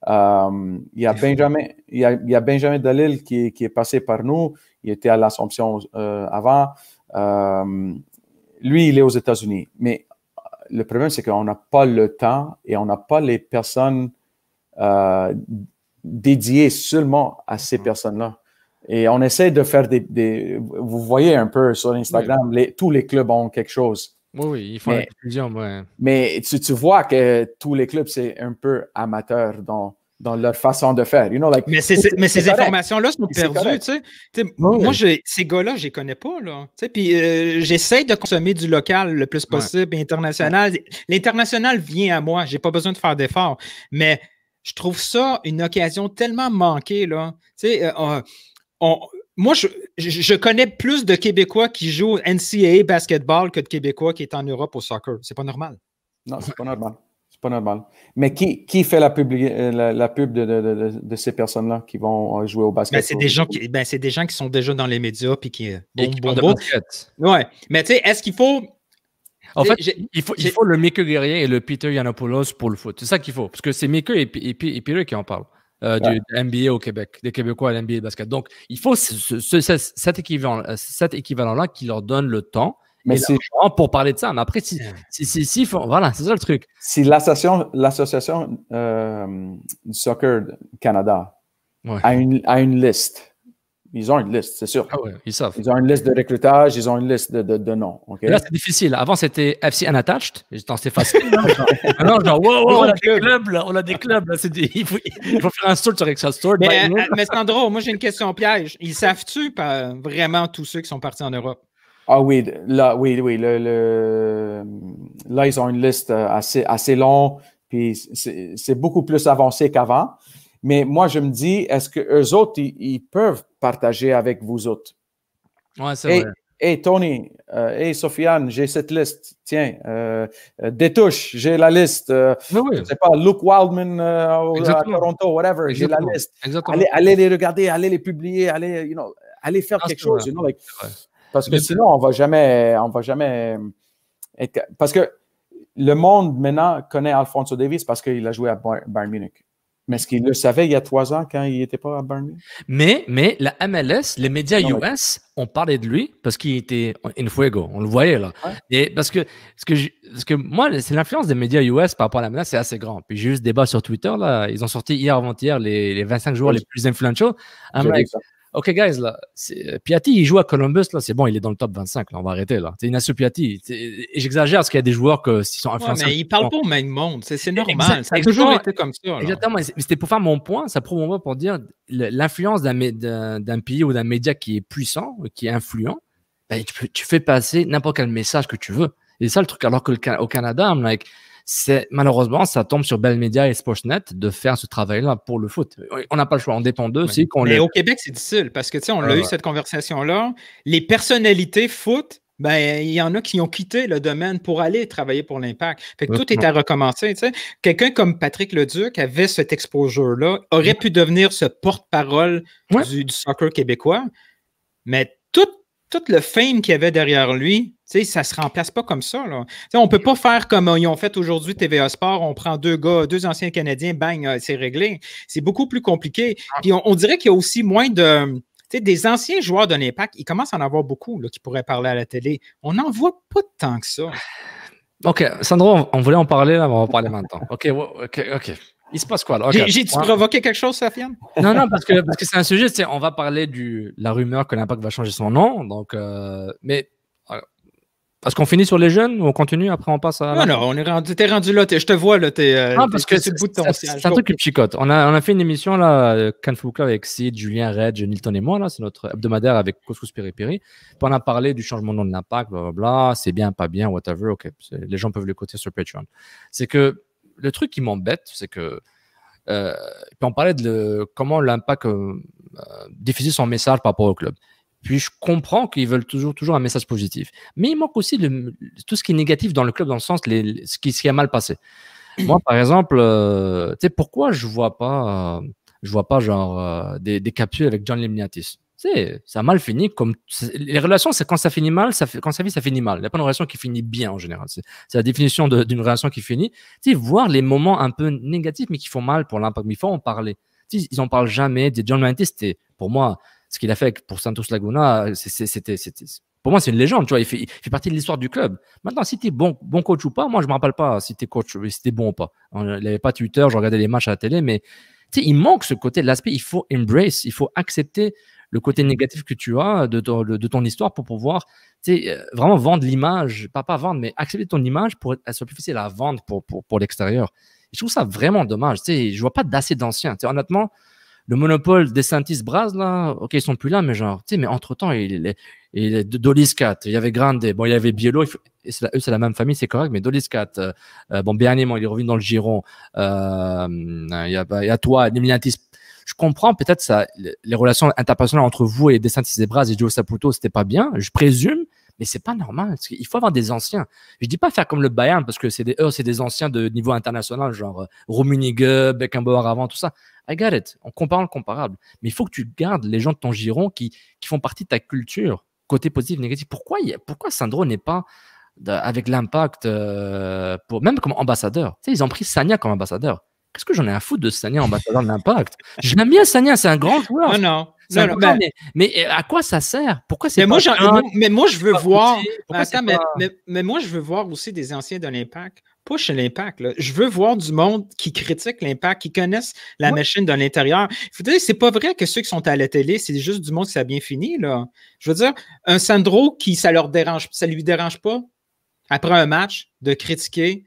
Euh, il, y a Benjamin, il, y a, Benjamin Dalil qui, est passé par nous. Il était à l'Assomption euh, avant. Euh, lui, il est aux États-Unis. Mais le problème, c'est qu'on n'a pas le temps et on n'a pas les personnes dédiées seulement à ces mm-hmm. personnes-là. Et on essaie de faire des, Vous voyez un peu sur Instagram, tous les clubs ont quelque chose. Oui, oui, il faut mais, Mais tu, vois que tous les clubs, c'est un peu amateur dans, dans leur façon de faire. You mais, ces informations-là sont perdues. Tu sais. Moi, ces gars-là, je les connais pas. Là. puis euh, j'essaie de consommer du local le plus possible, international. L'international vient à moi. J'ai pas besoin de faire d'efforts. Mais je trouve ça une occasion tellement manquée. Là. Tu sais, euh, moi, je, connais plus de Québécois qui jouent NCAA basketball que de Québécois qui est en Europe au soccer. C'est pas normal. Non, c'est pas normal. C'est pas normal. Mais qui, qui fait la pub, euh, la, pub de, ces personnes-là qui vont euh, jouer au ben, basket? c'est des, gens qui, ben, des gens qui sont déjà dans les médias puis qui. Euh, et qui bon, de ouais. Mais tu sais, est-ce qu'il faut. En fait, il faut, il faut le Mickey Guerrier et le Peter Yanopoulos pour le foot. C'est ça qu'il faut. Parce que c'est Mickey et, et, et, Peter qui en parlent. Euh, du, NBA au Québec, des Québécois à l'NBA basket. Donc, il faut ce, euh, cet équivalent-là qui leur donne le temps mais c'est pour parler de ça. Mais après, si, si, si, voilà, c'est ça le truc. Si l'association euh, soccer Canada a, une, a une liste ils ont une liste, c'est sûr. Ah ils savent. Ils ont une liste de recrutage, ils ont une liste de, de, de noms. Là, c'est difficile. Avant, c'était FC Unattached. C'était facile. Maintenant, genre, wow, on, a des clubs, là. On a des clubs, là. Il, faut... faire un tour sur Excel Store. Mais, c'est euh, mais Sandro, moi, j'ai une question piège. Ils savent-tu euh, vraiment tous ceux qui sont partis en Europe? Ah oui, là, oui, oui. Là, ils ont une liste euh, assez, assez longue, puis c'est beaucoup plus avancé qu'avant. Mais moi, je me dis, est-ce que eux autres, ils, peuvent partager avec vous autres? Ouais, c'est vrai. Hey Tony, euh, hey Sofiane, j'ai cette liste. Tiens, euh, euh j'ai la liste. Euh, ah oui, sais pas, Luke Wildman à Toronto, whatever, j'ai la liste. Allez, allez, les regarder, allez les publier, allez, you know, allez faire ah, quelque chose. You know, parce que sinon, on ne va jamais parce que le monde maintenant connaît Alfonso Davis parce qu'il a joué à Bayern Munich. Mais est-ce qu'il le savait il y a trois ans quand il n'était pas à Burnley? Mais, mais la MLS, les médias US ont parlé de lui parce qu'il était in fuego. On le voyait là. Et parce que, parce que, je, parce que moi, c'est l'influence des médias US par rapport à la menace, c'est assez grand. Puis j'ai eu débat sur Twitter là. Ils ont sorti hier avant-hier les, les 25 joueurs les plus influents OK, guys, là, euh, Piatti, il joue à Columbus, là, c'est bon, il est dans le top 25, là, on va arrêter, là. C'est Ignacio Piatti. J'exagère parce qu'il y a des joueurs qui sont influencés. mais ils parlent pas au même monde, c'est normal. ça a toujours été comme ça. Exactement, c'était pour faire mon point, ça prouve mon point pour dire l'influence d'un pays ou d'un média qui est puissant, qui est influent, ben, tu, tu, fais passer n'importe quel message que tu veux. Et ça, le truc, alors qu'au Canada, suis like, c'est malheureusement, ça tombe sur Bell Media et Sportsnet de faire ce travail-là pour le foot. On n'a pas le choix, on dépend d'eux. qu'on Mais au Québec, c'est difficile parce que, tu sais, on a ah eu cette conversation-là. Les personnalités foot, ben, il y en a qui ont quitté le domaine pour aller travailler pour l'impact. Fait tout est à recommencer. Quelqu'un comme Patrick Leduc avait cette exposure-là, aurait pu devenir ce porte-parole du soccer québécois, mais tout le fame qu'il y avait derrière lui, ça ne se remplace pas comme ça. On ne peut pas faire comme euh, ils ont fait aujourd'hui TVA Sport, on prend deux gars, deux anciens Canadiens, bang, euh, c'est réglé. C'est beaucoup plus compliqué. Ah. Puis on, dirait qu'il y a aussi moins de. des anciens joueurs de l'impact, Ils commencent à en avoir beaucoup qui pourraient parler à la télé. On n'en voit pas tant que ça. OK, Sandro, on, voulait en parler, là, mais on va en parler maintenant. OK, OK, OK. Il se passe quoi là? J'ai-tu provoqué quelque chose, Safiane? <laughs> Non, non, parce que, parce que c'est un sujet, on va parler de la rumeur que l'impact va changer son nom. Donc, euh, mais parce qu'on finit sur les jeunes ou on continue après on passe à. Non, non, on est rendu, t'es rendu là, je te vois là, t'es. Euh, non, parce que c'est le bout de C'est un truc qui chicote. On a, on a fait une émission là, euh, Can avec Sid, Julien Red, Nilton et moi là, c'est notre hebdomadaire avec Couscous Piri on a parlé du changement de nom de l'impact, bla. c'est bien, pas bien, whatever, ok, les gens peuvent l'écouter sur Patreon. C'est que le truc qui m'embête, c'est que euh, puis on parlait de comment l'impact euh, euh, diffuser son message par rapport au club. Puis je comprends qu'ils veulent toujours, toujours un message positif. Mais il manque aussi tout ce qui est négatif dans le club, dans le sens les, ce, qui, a mal passé. <clears throat> Moi, par exemple, tu sais, pourquoi je vois pas, je vois pas genre des, des, capsules avec John Limniatis sais, ça a mal fini. Comme les relations, c'est quand ça finit mal, ça fait, quand ça vit, ça finit mal. Il n'y a pas une relation qui finit bien en général. C'est la définition d'une relation qui finit. Tu sais, voir les moments un peu négatifs mais qui font mal pour l'impact. Mais il faut en parler. Tu sais, ils en parlent jamais. Des John Mantis, c'était pour moi ce qu'il a fait pour Santos Laguna, c'était pour moi, c'est une légende, tu vois. Il fait, il fait partie de l'histoire du club. Maintenant, si t'es bon, bon coach ou pas, moi, je me rappelle pas si t'es coach, si t'es bon ou pas. Il avait pas Twitter, je regardais les matchs à la télé, mais, tu sais, il manque ce côté, l'aspect, il faut embrace, il faut accepter le côté mmh. négatif que tu as de ton, histoire pour pouvoir euh, vraiment vendre l'image, pas, pas vendre, mais accepter ton image pour être soit plus facile à vendre pour, pour, pour l'extérieur. Je trouve ça vraiment dommage. Je je vois pas d'assez d'anciens. Honnêtement, le monopole des Santis Braz, là, ok, ils sont plus là, mais genre, mais entre-temps, il, il, il Dolis 4, il y avait Grande, bon, il y avait Biello, eux, c'est la même famille, c'est correct, mais Dolis 4, euh, euh, bon, bien il est revenu dans le giron, il, y a, toi, je comprends peut-être ça, les relations interpersonnelles entre vous et les dessins de et Joe Saputo, c'était pas bien, je présume, mais c'est pas normal. Il faut avoir des anciens. Je dis pas faire comme le Bayern parce que c'est des, eux, c'est des anciens de niveau international, genre euh, Rummenigge, Beckenbauer avant, tout ça. I got it. On compare le comparable. Mais il faut que tu gardes les gens de ton giron qui, qui font partie de ta culture, côté positif, négatif. Pourquoi, pourquoi Sandro n'est pas avec l'impact, euh, pour, même comme ambassadeur? ils ont pris Sanya comme ambassadeur est ce que j'en ai à foutre de Sania ambassadeur de l'impact Je bien, Sania, c'est un grand joueur. Non, non. mais, euh, à quoi ça sert Pourquoi c'est mais, mais moi, je veux voir. Ah, attends, mais, moi, je veux voir aussi des anciens de l'impact. Push chez l'impact. Je veux voir du monde qui critique l'impact, qui connaissent la machine de l'intérieur. C'est pas vrai que ceux qui sont à la télé, c'est juste du monde qui ça a bien fini. Là. Je veux dire, un Sandro qui ça leur dérange, ça lui dérange pas après un match de critiquer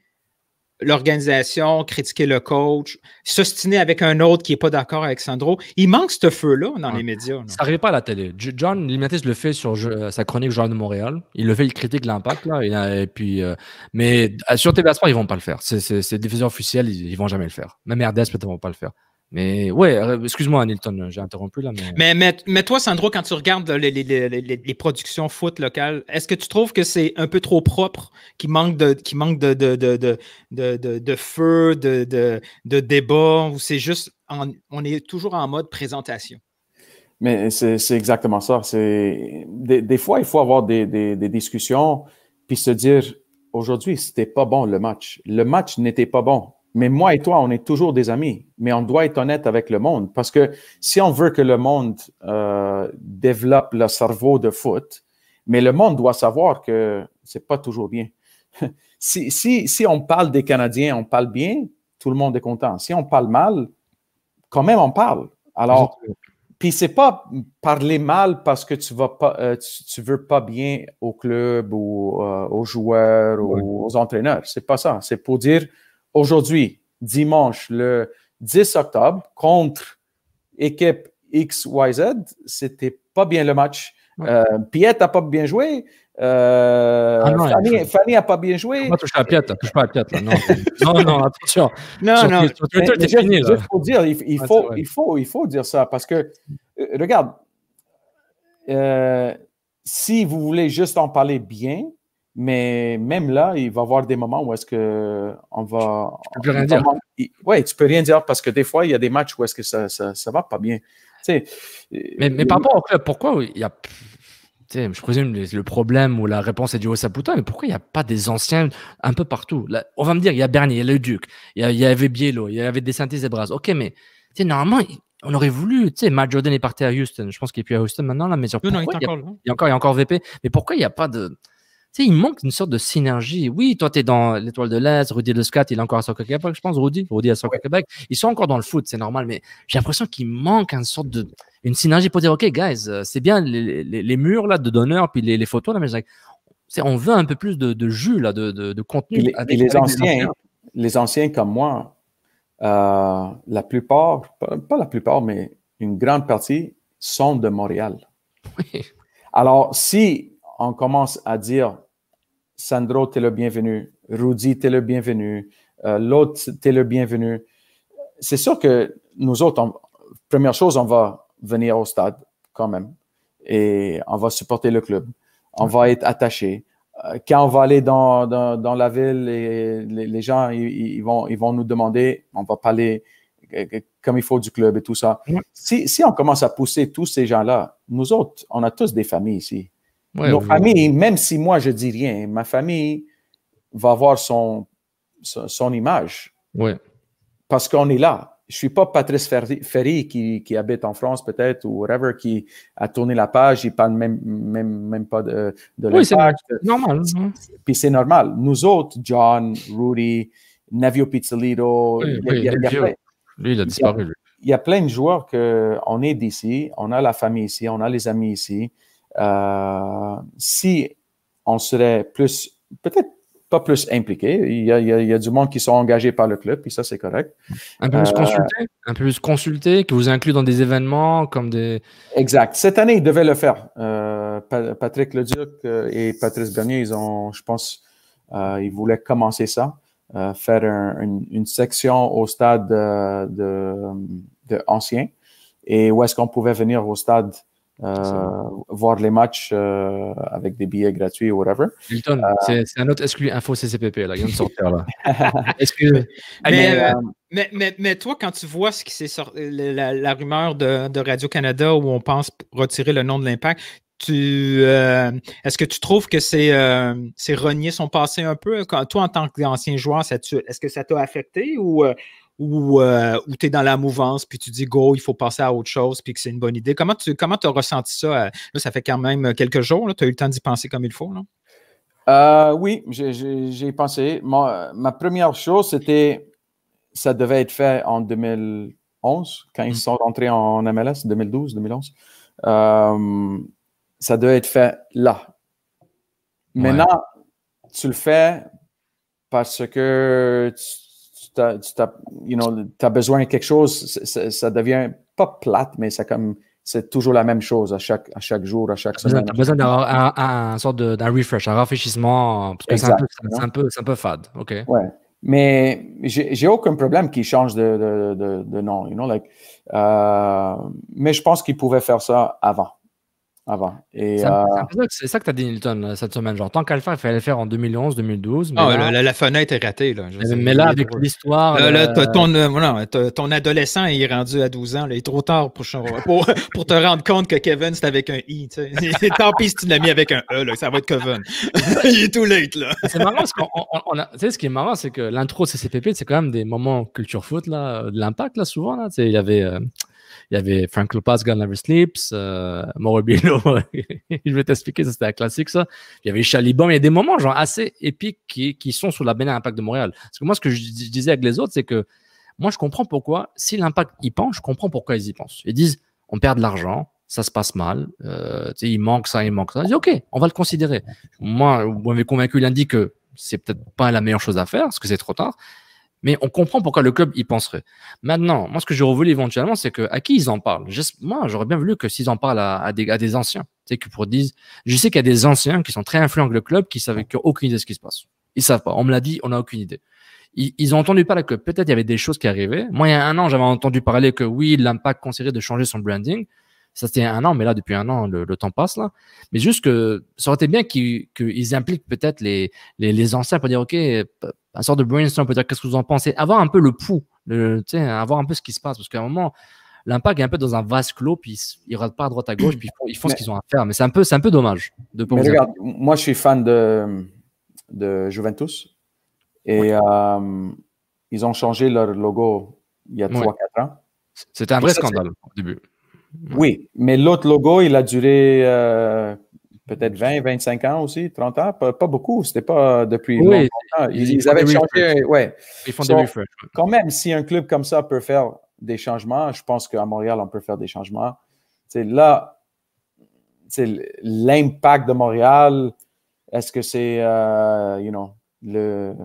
l'organisation, critiquer le coach, s'ostiner avec un autre qui n'est pas d'accord avec Sandro. Il manque ce feu-là dans les médias. Ça n'arrivait pas à la télé. John Limatis le fait sur euh, sa chronique Journal de Montréal. Il le fait, il critique l'impact. Euh, euh, mais sur TVA Sport, ils ne vont pas le faire. C'est diffusion officielle, ils ne vont jamais le faire. Même RDS, peut-être, ne vont pas le faire. Mais ouais, euh, excuse-moi, Hamilton, j'ai interrompu là. Mais... Mais, toi, Sandro, quand tu regardes les, productions foot locales, est-ce que tu trouves que c'est un peu trop propre, qu'il manque de, qui manque de, de, feu, de, débat, ou c'est juste, on est toujours en mode présentation? Mais c'est exactement ça. Des, des fois, il faut avoir des, des discussions, puis se dire, aujourd'hui, c'était pas bon le match. Le match n'était pas bon. Mais moi et toi, on est toujours des amis, mais on doit être honnête avec le monde parce que si on veut que le monde euh, développe le cerveau de foot, mais le monde doit savoir que c'est pas toujours bien. <laughs> si, si, si on parle des Canadiens, on parle bien, tout le monde est content. Si on parle mal, quand même on parle. Alors, puis c'est pas parler mal parce que tu vas pas, euh, tu, veux pas bien au club ou euh, aux joueurs ou aux entraîneurs. C'est pas ça. C'est pour dire aujourd'hui, dimanche, le 10 octobre, contre équipe XYZ, c'était pas bien le match. Euh, Piet n'a pas bien joué. Euh, ah Fanny n'a pas bien joué. Je à Piet, touche pas à Piet. Non. non, attention. <laughs> Non, non. dire, il, faut, il, faut, il faut dire ça parce que, euh, regarde, si vous voulez juste en parler bien, mais même là, il va y avoir des moments où est-ce que on va. Tu peux rien dire. Oui, tu peux rien dire parce que des fois, il y a des matchs où est-ce que ça, ça, va pas bien. Tu sais, mais, mais par rapport au club, pourquoi il y a. Tu je présume le problème ou la réponse est du au mais pourquoi il n'y a pas des anciens un peu partout là, On va me dire, il y a Bernier, il y a le Duc, il y, avait Biello, il y avait des et Bras. Ok, mais normalement, on aurait voulu, tu sais, Matt Jordan est parti à Houston. Je pense qu'il est plus à Houston maintenant, mais il, y a, encore, encore, il y a encore VP. Mais pourquoi il n'y a pas de, sais, il manque une sorte de synergie. Oui, toi, tu es dans l'étoile de l'Est, Rudy Scott il est encore à Soccer Québec, je pense, Rudy, Rudy à Soccer Québec. Ils sont encore dans le foot, c'est normal, mais j'ai l'impression qu'il manque une sorte de, une synergie pour dire, OK, guys, euh, c'est bien les, les, murs, là, de donneurs, puis les, les photos, là, mais on veut un peu plus de, jus, là, de, de, contenu. Et, les, anciens, les anciens comme moi, euh, la plupart, pas, la plupart, mais une grande partie sont de Montréal. Alors, si on commence à dire Sandro, t'es le bienvenu. Rudy, t'es le bienvenu. Euh, L'autre, t'es le bienvenu. C'est sûr que nous autres, première chose, on va venir au stade quand même et on va supporter le club. On va être attaché. Euh, quand on va aller dans, la ville, et les, gens vont, ils vont nous demander, on va parler euh, comme il faut du club et tout ça. Si, si on commence à pousser tous ces gens-là, nous autres, on a tous des familles ici. Nos familles, même si moi je dis rien, ma famille va avoir son, son, image. Ouais. Parce qu'on est là. Je ne suis pas Patrice Ferry qui, qui habite en France peut-être ou whatever, qui a tourné la page, il ne parle même, même, même pas de, de oui, c'est normal. Puis c'est normal. Nous autres, John, Rudy, Navio Pizzolito, il, a disparu. Il y a, plein de joueurs qu'on est d'ici, on a la famille ici, on a les amis ici. Euh, si on serait plus, peut-être pas plus impliqué, il y, a, du monde qui sont engagés par le club, et ça, c'est correct. Un peu plus euh, consulté, un peu plus que vous inclut dans des événements comme des. Exact. Cette année, ils devaient le faire. Euh, Patrick Leduc et Patrice Bernier, ils ont, je pense, ils voulaient commencer ça. faire une, section au stade de, de, ancien et où est-ce qu'on pouvait venir au stade euh, voir les matchs euh, avec des billets gratuits ou whatever. Milton, euh, c'est un autre exclu info CCPP, là, il vient de sortir. Là. <laughs> Mais, mais, toi, quand tu vois ce qui s'est la, rumeur de, Radio-Canada où on pense retirer le nom de l'impact, est-ce que tu trouves que c'est euh, renier son passé un peu? Toi, en tant qu'ancien joueur, est-ce que ça t'a affecté ou ou euh, tu es dans la mouvance, puis tu dis go, il faut passer à autre chose, puis que c'est une bonne idée. Comment tu comment as ressenti ça? Euh, ça fait quand même euh, quelques jours, tu as eu le temps d'y penser comme il faut. Là. Euh, oui, j'ai pensé. Ma, première chose, c'était ça devait être fait en 2011, quand ils mm. sont rentrés en MLS, 2012, 2011. ça devait être fait là. Maintenant, tu le fais parce que tu, tu, as, besoin de quelque chose, ça devient pas plate, mais c'est comme c'est toujours la même chose à chaque, à chaque jour, à chaque semaine. Tu as besoin d'avoir un, d'un refresh, un rafraîchissement, parce que c'est un, peu, un, peu fade. OK. Ouais. Mais j'ai aucun problème qu'il change de, nom, you know, like, euh, mais je pense qu'il pouvait faire ça avant avant. Ah bah, et, euh, c'est ça que tu as dit, Newton, euh, cette semaine. Genre, tant qu'à le faire, il fallait le faire en 2011-2012. Ah la, fenêtre est ratée. Là. Mais, là, avec l'histoire. Euh, ton, ton, adolescent est rendu à 12 ans. Là. il est trop tard pour, <laughs> pour, te rendre compte que Kevin, c'est avec un I. <laughs> Tant pis si tu l'as mis avec un E. ça va être Kevin. <laughs> il est tout late. Là. c'est marrant parce qu'on Tu sais, ce qui est marrant, c'est que l'intro de CCPP, c'est quand même des moments culture foot, là, de l'impact, là, souvent. Là, il y avait. Il y avait Frank Lopez, Gun Never Sleeps, euh, <laughs> je vais t'expliquer, c'était un classique ça. Il y avait Chalibon, il y a des moments genre assez épiques qui, sont sous la bannière Impact de Montréal. Parce que moi, ce que je, disais avec les autres, c'est que moi, je comprends pourquoi, si l'impact y pense, je comprends pourquoi ils y pensent. Ils disent, on perd de l'argent, ça se passe mal, euh, il manque ça, il manque ça. Je dis, OK, on va le considérer. Moi, vous m'avez convaincu lundi que c'est peut-être pas la meilleure chose à faire, parce que c'est trop tard. Mais on comprend pourquoi le club y penserait. Maintenant, moi, ce que j'aurais voulu éventuellement, c'est que à qui ils en parlent Moi, j'aurais bien voulu que s'ils en parlent à, des, anciens, c'est que pour disent, je sais qu'il y a des anciens qui sont très influents avec le club, qui savent que aucune idée de ce qui se passe. Ils savent pas. On me l'a dit, on n'a aucune idée. Ils, ont entendu parler que peut-être il y avait des choses qui arrivaient. Moi, il y a un an, j'avais entendu parler que oui, l'impact considéré de changer son branding. Ça, c'était un an, mais là, depuis un an, le, temps passe, là. Mais juste que ça aurait été bien qu'ils impliquent peut-être les, les, anciens pour dire, OK, un sort de brainstorm, pour dire, qu'est-ce que vous en pensez Avoir un peu le pouls, le, avoir un peu ce qui se passe, parce qu'à un moment, l'impact est un peu dans un vase clos, puis ils ne pas à droite à gauche, puis ils font, ce qu'ils ont à faire. Mais c'est un peu, un peu dommage. De moi, je suis fan de, de Juventus. Et euh, ils ont changé leur logo il y a 3-4 ans. C'était un vrai scandale au début. Oui, mais l'autre logo, il a duré euh, peut-être 20, 25 ans aussi, 30 ans, pas, beaucoup, c'était pas depuis longtemps. Ils, avaient changé, Ils font des Quand même, si un club comme ça peut faire des changements, je pense qu'à Montréal, on peut faire des changements. C'est là, c'est l'impact de Montréal. Est-ce que c'est, euh, you know, le,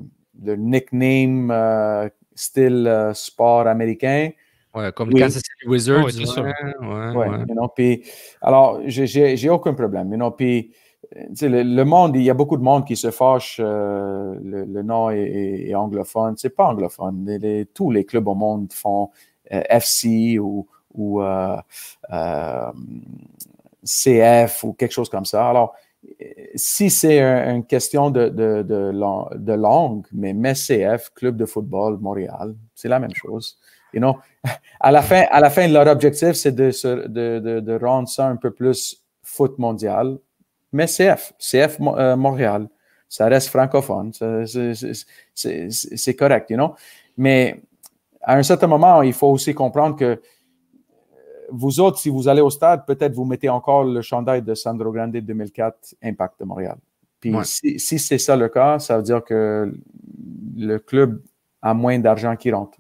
nickname euh, style sport américain? Ouais, comme Kansas City Wizards. ouais, ouais, alors, j'ai aucun problème. pis, euh, le, le, monde, il y a beaucoup de monde qui se fâche. Euh, le, nom est, anglophone. Ce anglophone. C'est pas anglophone. tous les clubs au monde font euh, FC ou, ou CF ou quelque chose comme ça. Alors, si c'est une question de, de, langue, mais MCF, Club de football Montréal, c'est la même chose. You know, à la fin, à la fin leur objectif, c'est de, rendre ça un peu plus foot mondial. Mais CF, CF euh, Montréal, ça reste francophone, c'est correct, you know? Mais à un certain moment, il faut aussi comprendre que euh, vous autres, si vous allez au stade, peut-être vous mettez encore le chandail de Sandro Grande 2004 Impact de Montréal. Puis si c'est ça le cas, ça veut dire que le club a moins d'argent qui rentre.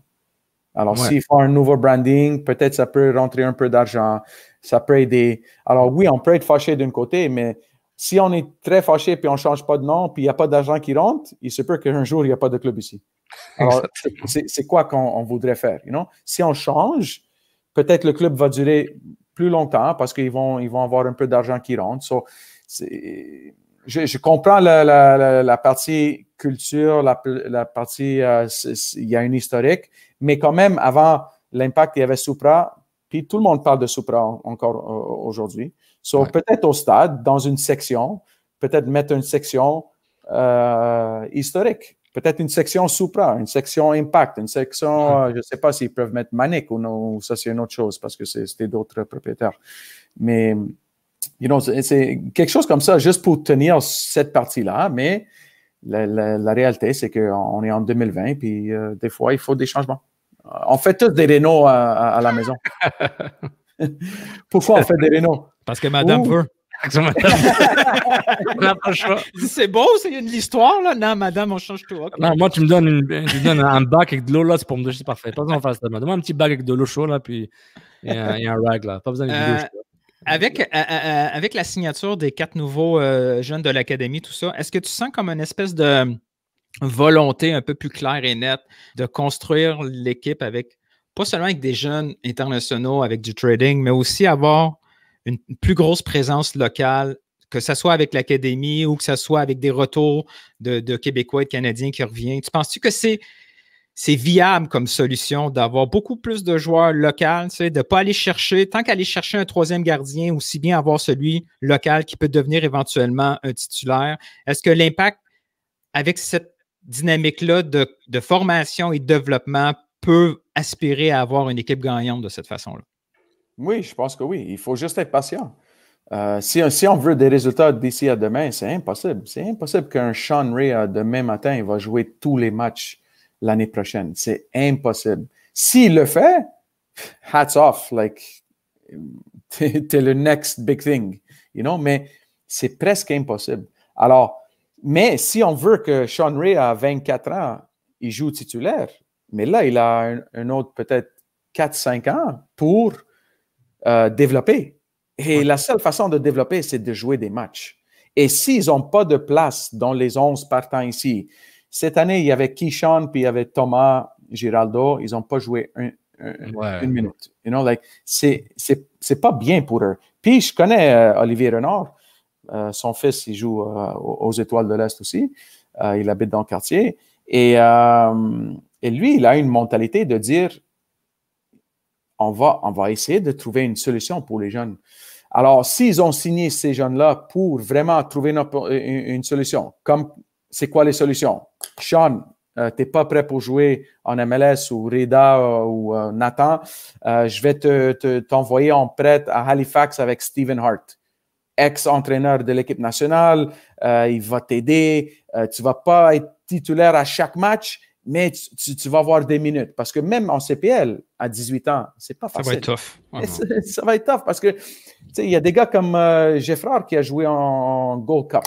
Alors, s'ils faut un nouveau branding, peut-être ça peut rentrer un peu d'argent, ça peut aider. Alors, oui, on peut être fâché d'un côté, mais si on est très fâché puis on ne change pas de nom, puis il n'y a pas d'argent qui rentre, il se peut qu'un jour, il n'y a pas de club ici. Alors, c'est quoi qu'on voudrait faire? You know? Si on change, peut-être le club va durer plus longtemps parce qu'ils vont, ils vont avoir un peu d'argent qui rentre. c'est je, je, comprends la, la, la, partie culture, la, partie, euh, il y a une historique, mais quand même, avant l'impact, il y avait Supra, puis tout le monde parle de Supra encore euh, aujourd'hui. So, Peut-être au stade, dans une section, peut-être mettre une section euh, historique, peut-être une section Supra, une section Impact, une section, euh, je ne sais pas s'ils peuvent mettre Manic ou, non, ou ça c'est une autre chose parce que c'était d'autres propriétaires. Mais you know, c'est quelque chose comme ça, juste pour tenir cette partie-là, mais la, réalité, c'est qu'on est en 2020, puis euh, des fois, il faut des changements. Euh, on fait tous des rénaux à, la maison. <laughs> Pourquoi on fait des rénaux? Parce que madame veut. <laughs> c'est beau, c'est une histoire, là. Non, madame, on change tout. Non, moi, tu me donnes, un bac avec de l'eau, là, c'est pour me dire, parfait. Pas besoin de faire Donne-moi un petit bac avec de l'eau chaude, là, puis et un, un, rag, là. Pas besoin de euh, chaude. Avec, euh, euh, euh, avec la signature des quatre nouveaux jeunes de l'Académie, tout ça, est-ce que tu sens comme une espèce de volonté un peu plus claire et nette de construire l'équipe avec, pas seulement avec des jeunes internationaux, avec du trading, mais aussi avoir une plus grosse présence locale, que ce soit avec l'Académie ou que ce soit avec des retours de, de Québécois et de Canadiens qui reviennent. Tu penses-tu que c'est c'est viable comme solution d'avoir beaucoup plus de joueurs locaux, de ne pas aller chercher, tant qu'aller chercher un troisième gardien, aussi bien avoir celui local qui peut devenir éventuellement un titulaire. Est-ce que l'impact avec cette dynamique-là de, formation et de développement peut aspirer à avoir une équipe gagnante de cette façon-là? Oui, je pense que oui. Il faut juste être patient. Euh, si, si, on veut des résultats d'ici à demain, c'est impossible. C'est impossible qu'un Sean Ray, euh, demain matin, il va jouer tous les matchs l'année prochaine. C'est impossible. S'il le fait, hats off, like, <laughs> t'es le next big thing, you know, mais c'est presque impossible. Alors, mais si on veut que Sean Ray, à 24 ans, il joue titulaire, mais là, il a un, autre peut-être 4-5 ans pour euh, développer. Et la seule façon de développer, c'est de jouer des matchs. Et s'ils n'ont pas de place dans les 11 partants ici, cette année, il y avait Keyshawn, puis il y avait Thomas Giraldo. Ils n'ont pas joué une minute. You know, like, c'est pas bien pour eux. Puis je connais euh, Olivier Renard. Euh, son fils, il joue euh, aux Étoiles de l'Est aussi. il habite dans le quartier. Et, lui, il a une mentalité de dire on va, on va essayer de trouver une solution pour les jeunes. Alors, s'ils ont signé ces jeunes-là pour vraiment trouver une, une, solution, comme c'est quoi les solutions? Sean, euh, tu n'es pas prêt pour jouer en MLS ou Reda euh, ou euh, Nathan, je vais t'envoyer te, en prête à Halifax avec Stephen Hart, ex-entraîneur de l'équipe nationale. il va t'aider. tu ne vas pas être titulaire à chaque match, mais tu, vas avoir des minutes. Parce que même en CPL, à 18 ans, c'est pas facile. Ça va être tough. ça, va être tough parce que il y a des gars comme Geoffroy qui a joué en Gold Cup.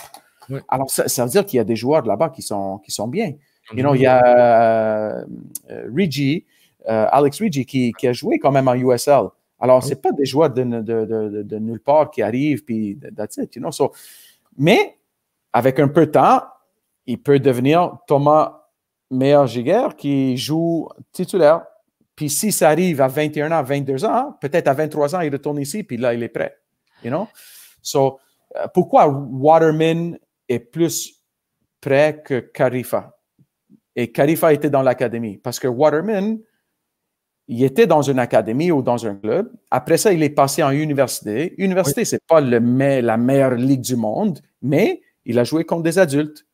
Alors, ça, veut dire qu'il y a des joueurs de là-bas qui sont, qui sont bien. you know, il y a euh, euh, euh, Alex Rigi, qui, qui, a joué quand même en USL. Alors, c'est pas des joueurs de, de, de, nulle part qui arrivent, puis that's it, you know. So, mais, avec un peu de temps, il peut devenir Thomas meyer Giger qui joue titulaire. Puis si ça arrive à 21 ans, 22 ans, peut-être à 23 ans, il retourne ici, puis là, il est prêt, you know. So, pourquoi Waterman est plus près que Karifa Et Karifa était dans l'académie parce que Waterman, il était dans une académie ou dans un club. Après ça, il est passé en université. Université, ce c'est pas le la meilleure ligue du monde, mais il a joué contre des adultes.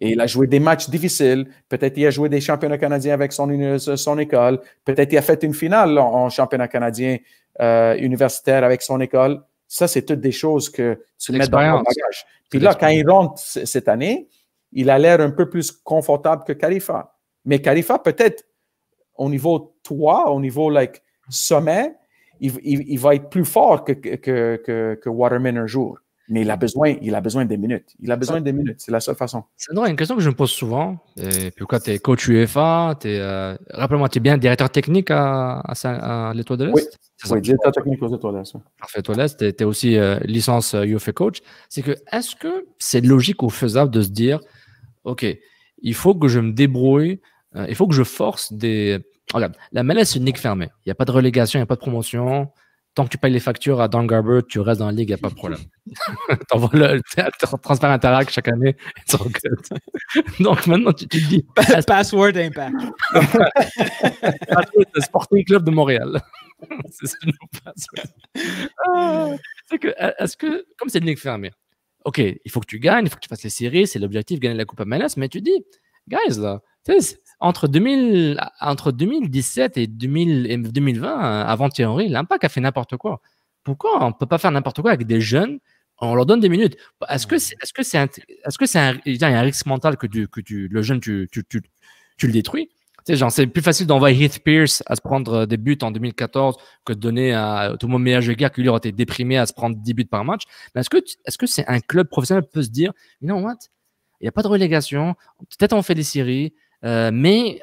Et il a joué des matchs difficiles. Peut-être il a joué des championnats canadiens avec son, son école. Peut-être il a fait une finale en, championnat canadien euh, universitaire avec son école. Ça, c'est toutes des choses que tu mets dans ton bagage. Puis là, quand il rentre cette année, il a l'air un peu plus confortable que Khalifa. Mais Khalifa, peut-être au niveau 3, au niveau like, sommet, il, va être plus fort que Waterman un jour. Mais il a besoin, il a besoin des minutes. Il a besoin des minutes. C'est la seule façon. C'est une question que je me pose souvent. Et puis quand tu es coach UEFA, tu euh, moi tu es bien directeur technique à, à, à l'Étoile de l'Est? Oui, directeur technique aux Étoiles de l'Est. Parfait, Étoile de l'Est. Tu es, aussi euh, licence euh, UEFA coach. C'est que, est-ce que c'est logique ou faisable de se dire, OK, il faut que je me débrouille, il faut que je force des, la MLS, c'est une fermée. Il n'y a pas de relégation, il n'y a pas de promotion tant que tu payes les factures à Dan Garber, tu restes dans la ligue, il n'y a pas de problème. <laughs> Tu envoies le, transfert interact chaque année. <laughs> <laughs> Donc maintenant, tu te dis. Password Impact. password Sporting Club de Montréal. c'est ça password. Ah. E, est-ce que, comme c'est une ligue fermée, OK, il faut que tu gagnes, il faut que tu fasses les séries, c'est l'objectif, gagner la Coupe MLS, mais tu dis, guys, là, entre, 2000, entre 2017 et, 2020, hein, avant Thierry, l'impact a fait n'importe quoi. Pourquoi on ne peut pas faire n'importe quoi avec des jeunes on leur donne des minutes. Est-ce que c'est est -ce c'est est-ce que c'est un, y a un risque mental que, que le jeune, tu, tu, tu, tu le détruis c'est plus facile d'envoyer Heath Pierce à se prendre euh, des buts en 2014 que de donner à tout le monde meilleur joueur qui lui aurait été déprimé à se prendre 10 buts par match. est-ce que, est-ce que c'est un club professionnel peut se dire, you know what, il n'y a pas de relégation. Peut-être on fait des séries, euh, mais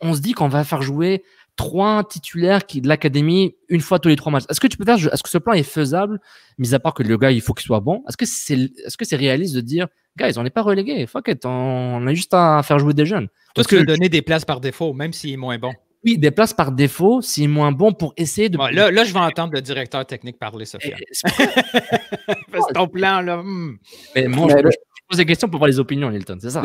on, se dit qu'on va faire jouer trois titulaires qui, de l'académie une fois tous les trois matchs. Est-ce que tu peux faire Est-ce que ce plan est faisable, mis à part que le gars, il faut qu'il soit bon Est-ce que c'est est-ce que c'est réaliste de dire, guys, on n'est pas relégué, fuck it, on, a juste à faire jouer des jeunes. Parce que donner des places par défaut, même s'il est moins bon. Oui, des places par défaut, s'il est moins bon pour essayer de. là, là, je vais entendre le directeur technique parler, Sophia. <laughs> Parce ton plan, là. Hmm. Mais moi, je, des questions pour voir les opinions, Nilton, c'est ça?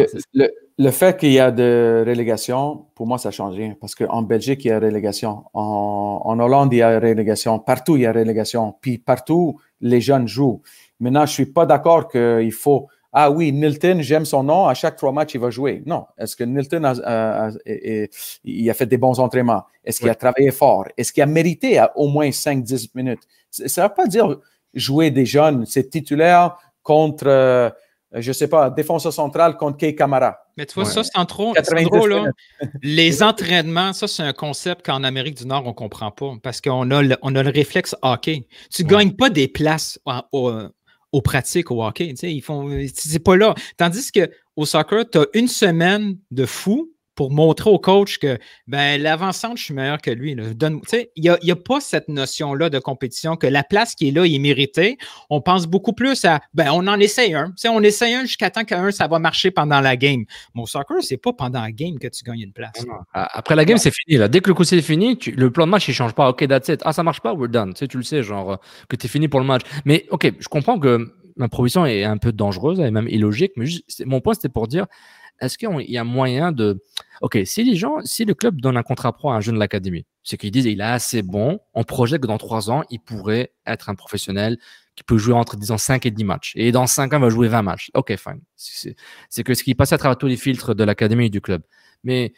Le, fait qu'il y a de relégation, pour moi, ça change rien. Parce qu'en Belgique, il y a relégation. En, en, Hollande, il y a relégation. Partout, il y a relégation. Puis partout, les jeunes jouent. Maintenant, je ne suis pas d'accord qu'il faut. Ah oui, Nilton, j'aime son nom. À chaque trois matchs, il va jouer. Non. Est-ce que Nilton a, il a fait des bons entraînements? Est-ce qu'il a travaillé fort? Est-ce qu'il a mérité au moins 5-10 minutes? Ça ne veut pas dire jouer des jeunes. C'est titulaire contre. Euh, euh, je sais pas, défenseur central contre Kay Kamara. Mais tu vois, ça, c'est trop. là. <laughs> les entraînements, ça, c'est un concept qu'en Amérique du Nord, on comprend pas parce qu'on a, le, on a le réflexe hockey. Tu ne gagnes pas des places aux pratiques au hockey. Ils font, c'est pas là. Tandis qu'au soccer, tu as une semaine de fou pour montrer au coach que ben, l'avancante, je suis meilleur que lui. Donne, il n'y a, pas cette notion-là de compétition, que la place qui est là est méritée. On pense beaucoup plus à ben, on en essaye un. on essaye un jusqu'à temps qu'un, ça va marcher pendant la game. Mon soccer, c'est pas pendant la game que tu gagnes une place. Après la game, c'est fini. Là. Dès que le coup c'est fini, le plan de match, il ne change pas. OK, that's it. Ah, ça marche pas, we're done. Tu, le sais, genre, que tu es fini pour le match. Mais OK, je comprends que ma est un peu dangereuse et même illogique, mais juste, mon point, c'était pour dire est-ce qu'il y a moyen de. Ok, si les gens, si le club donne un contrat pro à un jeune de l'académie, c'est qu'ils disent il est assez bon, on projette que dans trois ans, il pourrait être un professionnel qui peut jouer entre, disons, cinq et dix matchs. Et dans cinq ans, il va jouer 20 matchs. Ok, fine. C'est que ce qui passe à travers tous les filtres de l'académie et du club. Mais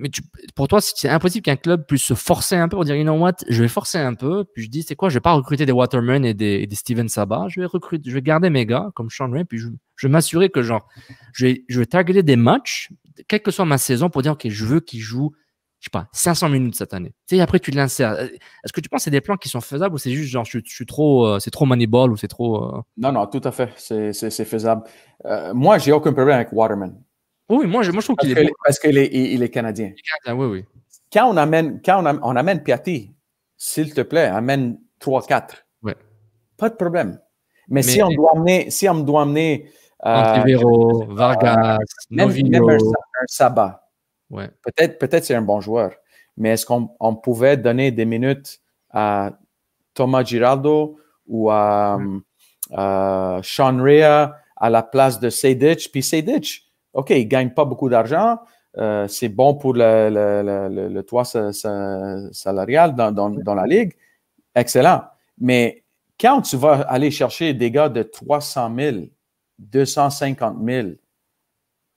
mais pour toi, c'est impossible qu'un club puisse se forcer un peu pour dire, you know what, je vais forcer un peu. Puis je dis, c'est quoi, je vais pas recruter des Waterman et des, Steven Sabah. Je vais recruter, je vais garder mes gars comme Sean Puis je, vais m'assurer que genre, je vais, je des matchs, quelle que soit ma saison, pour dire, ok, je veux qu'ils jouent, je sais pas, 500 minutes cette année. Tu sais, après tu l'insères. Euh, est-ce que tu penses que c'est des plans qui sont faisables ou c'est juste genre, je, suis trop, euh, c'est trop moneyball ou c'est trop. Euh non, non, tout à fait, c'est faisable. moi, j'ai aucun problème avec Waterman. Oui, moi, je, trouve qu'il est Parce qu'il est, il canadien. oui, oui. Quand on amène, quand on, amène Piatti, s'il te plaît, amène 3-4. Ouais. Pas de problème. Mais, si, on doit amener, si on doit amener. Euh, euh, Vargas, un, Sabah. Ouais. Peut-être peut c'est un bon joueur. Mais est-ce qu'on pouvait donner des minutes à Thomas Giraldo ou à, euh, Sean Rea à la place de Seyditch Puis Sedic, OK, il ne gagne pas beaucoup d'argent. Euh, c'est bon pour le, le, le, toit salarial dans, la ligue. Excellent. Mais quand tu vas aller chercher des gars de 300 000, 250 000,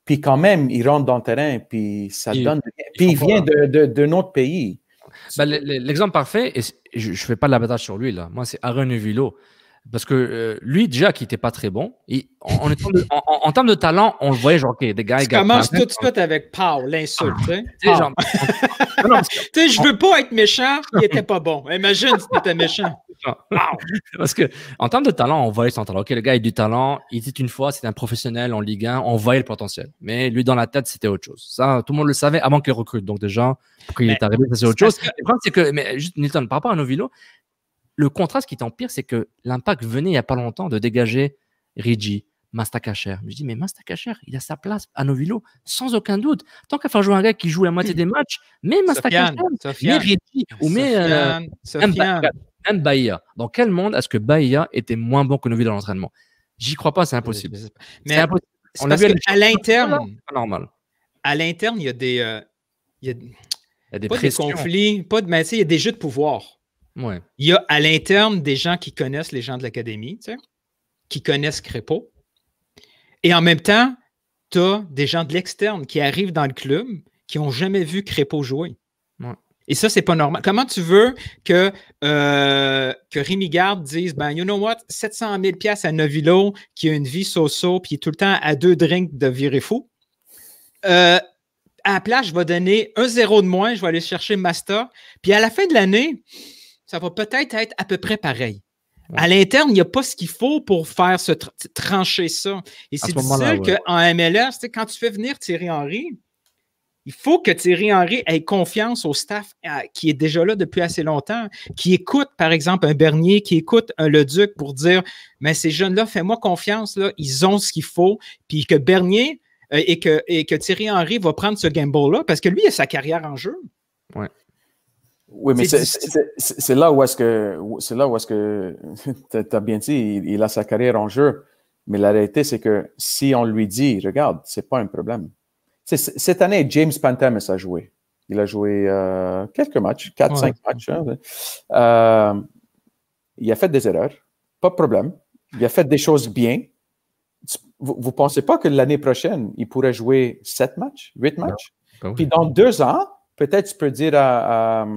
puis quand même, ils rentrent dans le terrain, puis ça donne. Puis ils viennent hein. d'un de, de, autre pays. Ben, l'exemple parfait, et je ne fais pas de l'abattage sur lui, là. Moi, c'est Aaron Villot. Parce que euh, lui, déjà, qui n'était pas très bon, et en, en, termes de talent, on le voyait, genre, OK, des gars. Tu tout de suite avec Paul l'insulte. Je ah, <laughs> tu sais, je veux pas être méchant, il n'était pas bon. Imagine si tu étais méchant. <laughs> Parce que, en termes de talent, on voyait son talent. OK, le gars, il a du talent. Il dit une fois, c'était un professionnel en Ligue 1. On voyait le potentiel. Mais lui, dans la tête, c'était autre chose. Ça, tout le monde le savait avant qu'il recrute. Donc, déjà, il est arrivé, c'est autre chose. Le problème, c'est que, mais juste, Nilton, par rapport à Novilo, le contraste qui pire, c'est que l'impact venait il n'y a pas longtemps de dégager Rigi, Mastakacher. Je dis, mais Mastakacher, il a sa place à Novilo, sans aucun doute. Tant qu'à faire jouer un gars qui joue la moitié hmm. des matchs, mais Mastakacher, mais Rigi, ou mais euh, Bahia. Dans quel monde est-ce que Bahia était moins bon que Novilo dans l'entraînement J'y crois pas, c'est impossible. Mais à l'interne, À l'interne, il y a des, euh, il y a, des, conflits, pas de, mais il y a des jeux de pouvoir. Il y a à l'interne des gens qui connaissent les gens de l'académie, qui connaissent Crépo Et en même temps, tu as des gens de l'externe qui arrivent dans le club qui n'ont jamais vu Crépo jouer. Et ça, c'est pas normal. Comment tu veux que, euh, que Rémi Garde dise, ben, you know what, 700 000 à Novilo, qui a une vie so-so, puis tout le temps à deux drinks de virer fou. Euh, à la place, je vais donner un zéro de moins, je vais aller chercher Master Puis à la fin de l'année, ça va peut-être être à peu près pareil. À l'interne, il n'y a pas ce qu'il faut pour faire se trancher ça. Et c'est ce seul qu'en MLS, quand tu fais venir Thierry Henry, il faut que Thierry Henry ait confiance au staff euh, qui est déjà là depuis assez longtemps, qui écoute, par exemple, un Bernier, qui écoute un Leduc pour dire Mais ces jeunes-là, fais-moi confiance, là, ils ont ce qu'il faut. Puis que Bernier euh, et, que, et que Thierry Henry va prendre ce gamble-là parce que lui, il a sa carrière en jeu. Ouais. Oui, mais c'est là où est-ce que c'est là où est que <laughs> tu as bien dit, il, a sa carrière en jeu. Mais la réalité, c'est que si on lui dit, regarde, c'est pas un problème. cette année, James Pantamis a joué. Il a joué euh, quelques matchs, 4-5 matchs. Hein, euh, il a fait des erreurs, pas de problème. Il a fait des choses bien. Vous ne pensez pas que l'année prochaine, il pourrait jouer 7 matchs, 8 matchs? Ben Puis dans deux ans, peut-être tu peux dire à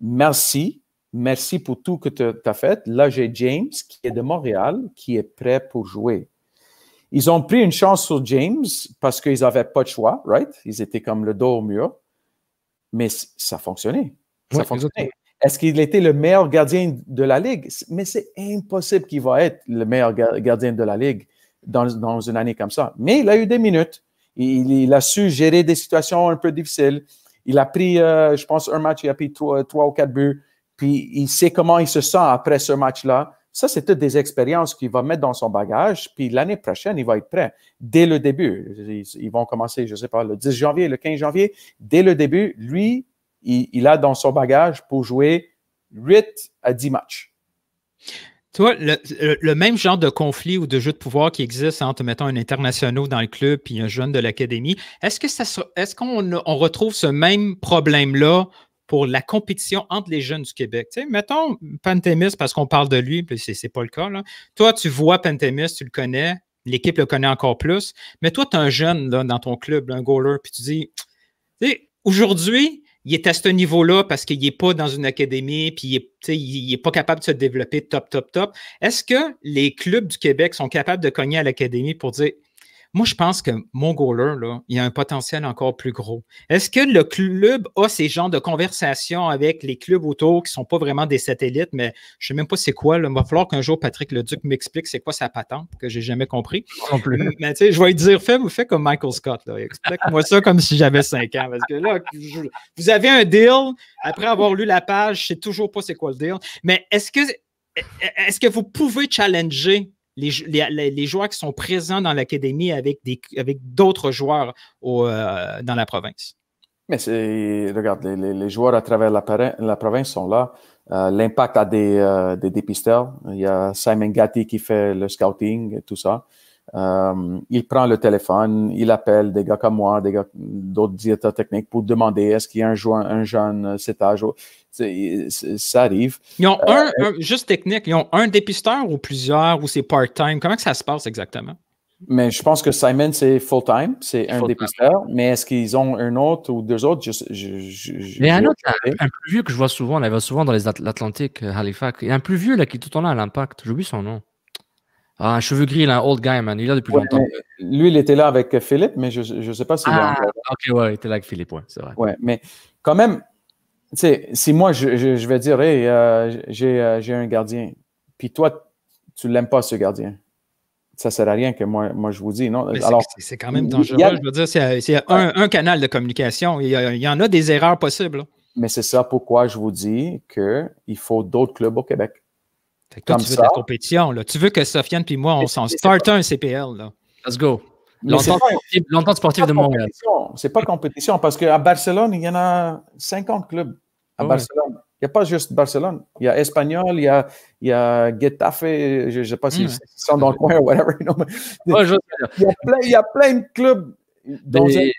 Merci. Merci pour tout que tu as fait. Là, j'ai James qui est de Montréal, qui est prêt pour jouer. Ils ont pris une chance sur James parce qu'ils n'avaient pas de choix, right? Ils étaient comme le dos au mur. Mais ça fonctionnait. Ça fonctionnait. Est-ce qu'il était le meilleur gardien de la ligue? Mais c'est impossible qu'il va être le meilleur gardien de la ligue dans, une année comme ça. Mais il a eu des minutes. il a su gérer des situations un peu difficiles. Il a pris, euh, je pense, un match, il a pris trois, ou quatre buts. Puis il sait comment il se sent après ce match-là. Ça, c'est toutes des expériences qu'il va mettre dans son bagage. Puis l'année prochaine, il va être prêt. Dès le début, ils, vont commencer, je ne sais pas, le 10 janvier, le 15 janvier. Dès le début, lui, il, il a dans son bagage pour jouer 8 à 10 matchs. Toi, le, même genre de conflit ou de jeu de pouvoir qui existe entre, mettons, un international dans le club et un jeune de l'académie, est-ce que ça est qu'on retrouve ce même problème-là pour la compétition entre les jeunes du Québec? Tu mettons Pantémis, parce qu'on parle de lui, puis c'est pas le cas. Toi, tu vois Pantémis, tu le connais, l'équipe le connaît encore plus, mais toi, tu es un jeune dans ton club, un goaler, puis tu dis, tu sais, aujourd'hui, il est à ce niveau-là parce qu'il n'est pas dans une académie, puis il n'est il est pas capable de se développer top, top, top. Est-ce que les clubs du Québec sont capables de cogner à l'académie pour dire moi, je pense que mon goaler, là, il a un potentiel encore plus gros. Est-ce que le club a ces genres de conversations avec les clubs autour qui ne sont pas vraiment des satellites, mais je ne sais même pas c'est quoi. Là. Il va falloir qu'un jour Patrick Leduc m'explique c'est quoi sa patente, que je n'ai jamais compris. Mais tu sais, je vais lui dire, fais, comme Michael Scott. Explique-moi ça comme si j'avais 5 ans. Parce que là, vous avez un deal. Après avoir lu la page, je ne sais toujours pas c'est quoi le deal. Mais est-ce que, est-ce que vous pouvez challenger les, joueurs qui sont présents dans l'académie avec, avec d'autres joueurs euh, dans la province. Mais regarde, les, joueurs à travers la, province sont là. Euh, l'impact a euh, des, dépisteurs. Il y a Simon Gatti qui fait le scouting et tout ça. Euh, il prend le téléphone, il appelle des gars comme moi, des gars d'autres directeurs techniques pour demander est-ce qu'il y a un, un jeune euh, âge. Ça arrive. Ils ont euh, un, juste technique, ils ont un dépisteur ou plusieurs ou c'est part-time. Comment ça se passe exactement? Mais je pense que Simon, c'est full-time, c'est un dépisteur. Mais est-ce qu'ils ont un autre ou deux autres? Il je, je, mais un autre, un, plus vieux que je vois souvent, on souvent dans les Atlantiques, Halifax. Il y a un plus vieux là, qui est tout le temps là à l'impact. J'oublie son nom. Ah, un cheveu gris, un old guy, man. Il est là depuis longtemps. Lui, il était là avec euh, Philippe, mais je ne sais pas si. Ah, ok, ouais, il était là avec Philippe, ouais, c'est vrai. mais quand même, tu sais, si moi, je, vais dire, hey, euh, euh, j'ai un gardien, puis toi, tu l'aimes pas, ce gardien. Ça sert à rien que moi, moi je vous dis, non? c'est quand même dangereux. je veux dire, c'est un, canal de communication, il y, il y, en a des erreurs possibles. Mais c'est ça pourquoi je vous dis qu'il faut d'autres clubs au Québec tu veux de la compétition. Là. Tu veux que Sofiane puis moi, on s'en start un CPL. Là. Let's go. L'entente sportive, de mon de Montréal. C'est pas compétition parce qu'à Barcelone, il y en a 50 clubs à oh. Barcelone. Il n'y a pas juste Barcelone. Il y a Espagnol, il y a, il y a Getafe, je ne sais pas si mmh. sont dans le coin ou whatever. <laughs> il, y a plein, il, y a plein, de clubs dans une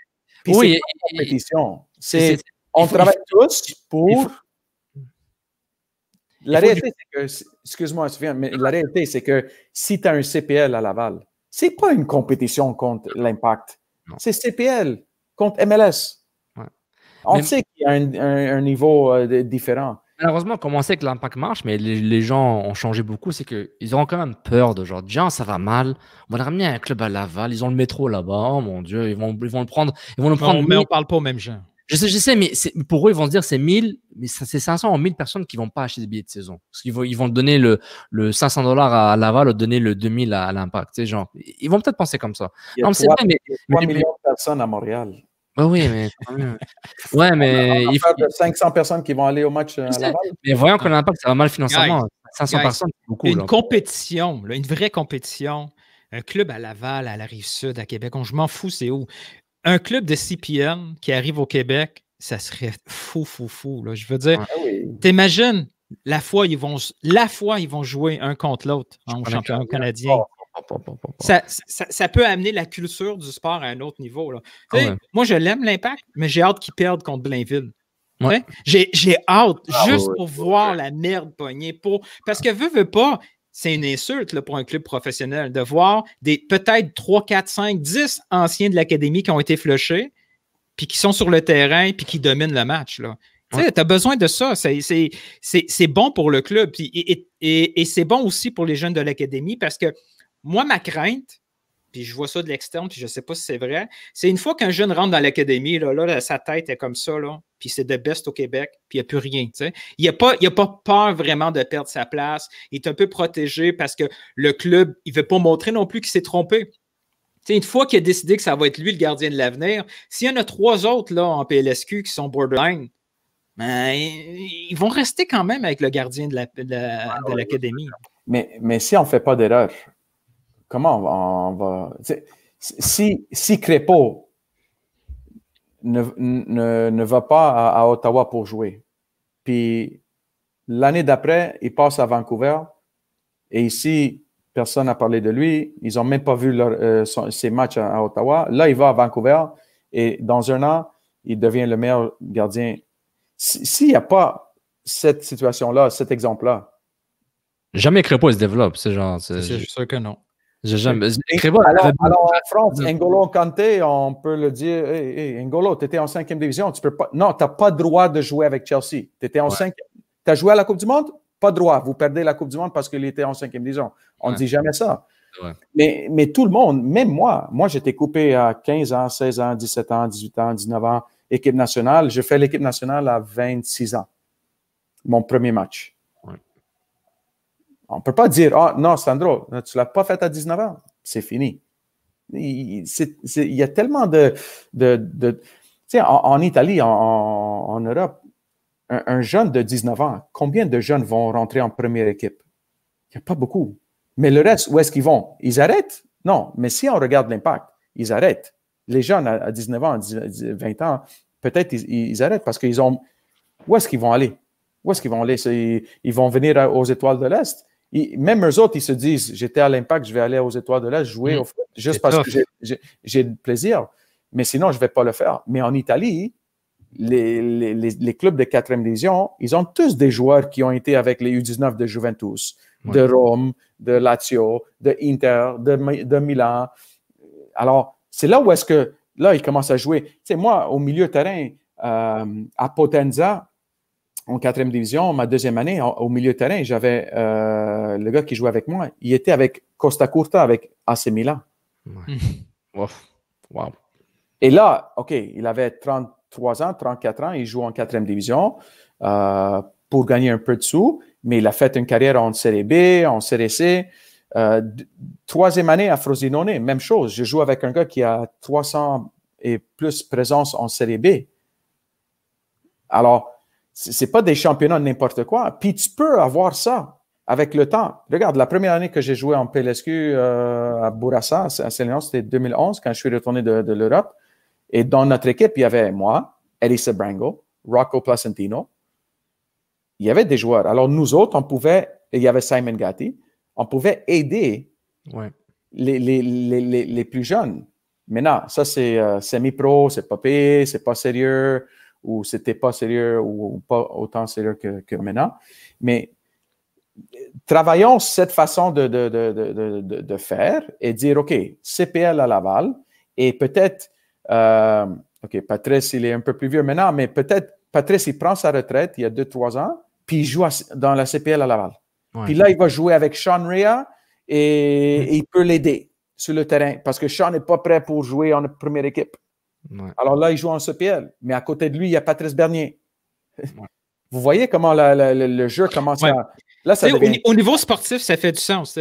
oui, c'est compétition. On travaille tous pour la réalité, c'est que, excuse-moi, mais la réalité, c'est que si tu as un CPL à Laval, c'est pas une compétition contre l'impact. C'est CPL contre MLS. On sait qu'il y a un, niveau euh, différent. Malheureusement, comme on sait que l'impact marche, mais les, gens ont changé beaucoup, c'est qu'ils ont quand même peur de genre, ça va mal, on va ramener un club à Laval, ils ont le métro là-bas, oh mon Dieu, ils vont, ils vont le prendre, ils vont le prendre. mais on parle pas aux mêmes gens. Je sais, mais pour eux, ils vont se dire c'est 1000, mais c'est 500 ou 1000 personnes qui vont pas acheter des billets de saison. Parce qu'ils vont, ils vont donner le, 500 dollars à Laval, donner le 2000 à, l'impact. ils vont peut-être penser comme ça. Il 3, millions de personnes à Montréal. Bah oui, mais. <laughs> ouais, mais. il faut. 500 personnes qui vont aller au match. Euh, à Laval. Mais voyons que l'impact, ça va mal financièrement. 500 personnes, c'est beaucoup. Une compétition, une vraie compétition un club à Laval, à la Rive-Sud, à Québec, on, je m'en fous, c'est où un club de CPN qui arrive au Québec, ça serait fou, fou, fou. Je veux dire, ah t'imagines la fois ils vont la fois ils vont jouer un contre l'autre en championnat canadien. Oh, oh, oh, ça, peut amener la culture du sport à un autre niveau. Ah moi, je l'aime l'impact, mais j'ai hâte qu'ils perdent contre Blainville. Ouais. J'ai hâte, ah juste pour voir la merde poignée. Pour... Parce que veux, veut pas, c'est une insulte pour un club professionnel de voir des peut-être 3, 4, 5, 10 anciens de l'académie qui ont été flushés, puis qui sont sur le terrain, puis qui dominent le match. Là. Tu as besoin de ça. C'est bon pour le club. et c'est bon aussi pour les jeunes de l'académie parce que moi, ma crainte, puis je vois ça de l'externe, puis je ne sais pas si c'est vrai. C'est une fois qu'un jeune rentre dans l'académie, là, sa tête est comme ça, puis c'est de best au Québec, puis il n'y a plus rien. Il n'a pas, a pas peur vraiment de perdre sa place. Il est un peu protégé parce que le club, il ne veut pas montrer non plus qu'il s'est trompé. sais, une fois qu'il a décidé que ça va être lui le gardien de l'avenir, s'il y en a trois autres là, en PLSQ qui sont borderline, ben, ils vont rester quand même avec le gardien de l'académie. mais, mais si on ne fait pas d'erreur, comment on va. si, si Crépeau ne, va pas à, Ottawa pour jouer, puis l'année d'après, il passe à Vancouver, et ici, personne n'a parlé de lui, ils n'ont même pas vu euh, ses matchs à, Ottawa. Là, il va à Vancouver, et dans un an, il devient le meilleur gardien. S'il n'y a pas cette situation-là, cet exemple-là, Jamais Crépeau se développe, c'est genre. C'est sûr que non. J'ai jamais. alors, en France, N'Golo Kanté, on peut le dire N'Golo, tu étais en cinquième division, tu peux pas. Non, tu n'as pas droit de jouer avec Chelsea. Tu étais en cinquième. Tu as joué à la Coupe du Monde? Pas droit. Vous perdez la Coupe du Monde parce qu'il était en cinquième division. On ne dit jamais ça. Mais, mais tout le monde, même moi, moi j'étais coupé à 15 ans, 16 ans, 17 ans, 18 ans, 19 ans, équipe nationale. Je fais l'équipe nationale à 26 ans, mon premier match. On ne peut pas dire, ah non, Sandro, tu ne l'as pas fait à 19 ans. C'est fini. Il, y a tellement de... de, tu sais, en, Italie, en, Europe, un, jeune de 19 ans, combien de jeunes vont rentrer en première équipe? Il n'y a pas beaucoup. Mais le reste, où est-ce qu'ils vont? Ils arrêtent? Non. Mais si on regarde l'impact, ils arrêtent. Les jeunes à 19 ans, 20 ans, peut-être ils, arrêtent parce qu'ils ont... Où est-ce qu'ils vont aller? Où est-ce qu'ils vont aller? ils vont venir aux étoiles de l'Est même eux autres, ils se disent j'étais à l'impact, je vais aller aux étoiles de l'Est jouer mm. au juste parce que j'ai le plaisir. Mais sinon, je ne vais pas le faire. Mais en Italie, les, clubs de quatrième division, ils ont tous des joueurs qui ont été avec les U19 de Juventus, de Rome, de Lazio, de Inter, de, Milan. Alors, c'est là où est-ce que là, ils commencent à jouer. Tu sais, moi, au milieu terrain, euh, à Potenza, en quatrième division, ma deuxième année, au milieu de terrain, j'avais euh, le gars qui jouait avec moi. Il était avec Costa Curta, avec AC Milan. Ouais. Et là, OK, il avait 33 ans, 34 ans, il joue en quatrième division euh, pour gagner un peu de sous, mais il a fait une carrière en Série B, en Série C. Euh, troisième année à Frosinone, même chose. Je joue avec un gars qui a 300 et plus présence en Série B. Alors, c'est pas des championnats de n'importe quoi. Puis tu peux avoir ça avec le temps. Regarde, la première année que j'ai joué en PLSQ euh, à Bourassa, à saint c'était 2011, quand je suis retourné de, l'Europe. Et dans notre équipe, il y avait moi, Elisa Brango, Rocco Placentino. Il y avait des joueurs. Alors, nous autres, on pouvait, il y avait Simon Gatti, on pouvait aider les, plus jeunes. Mais non, ça, c'est euh, semi-pro, c'est pas payé, c'est pas sérieux ou c'était pas sérieux ou pas autant sérieux que, maintenant. Mais travaillons cette façon de, faire et dire, OK, CPL à Laval, et peut-être, euh, OK, Patrice, il est un peu plus vieux maintenant, mais peut-être Patrice, il prend sa retraite il y a deux, trois ans, puis il joue dans la CPL à Laval. Puis là, il va jouer avec Sean Rea mm. et il peut l'aider sur le terrain parce que Sean n'est pas prêt pour jouer en première équipe. Alors là, il joue en CPL, mais à côté de lui, il y a Patrice Bernier. <laughs> Vous voyez comment le jeu commence à. Là, au, niveau sportif, ça fait du sens.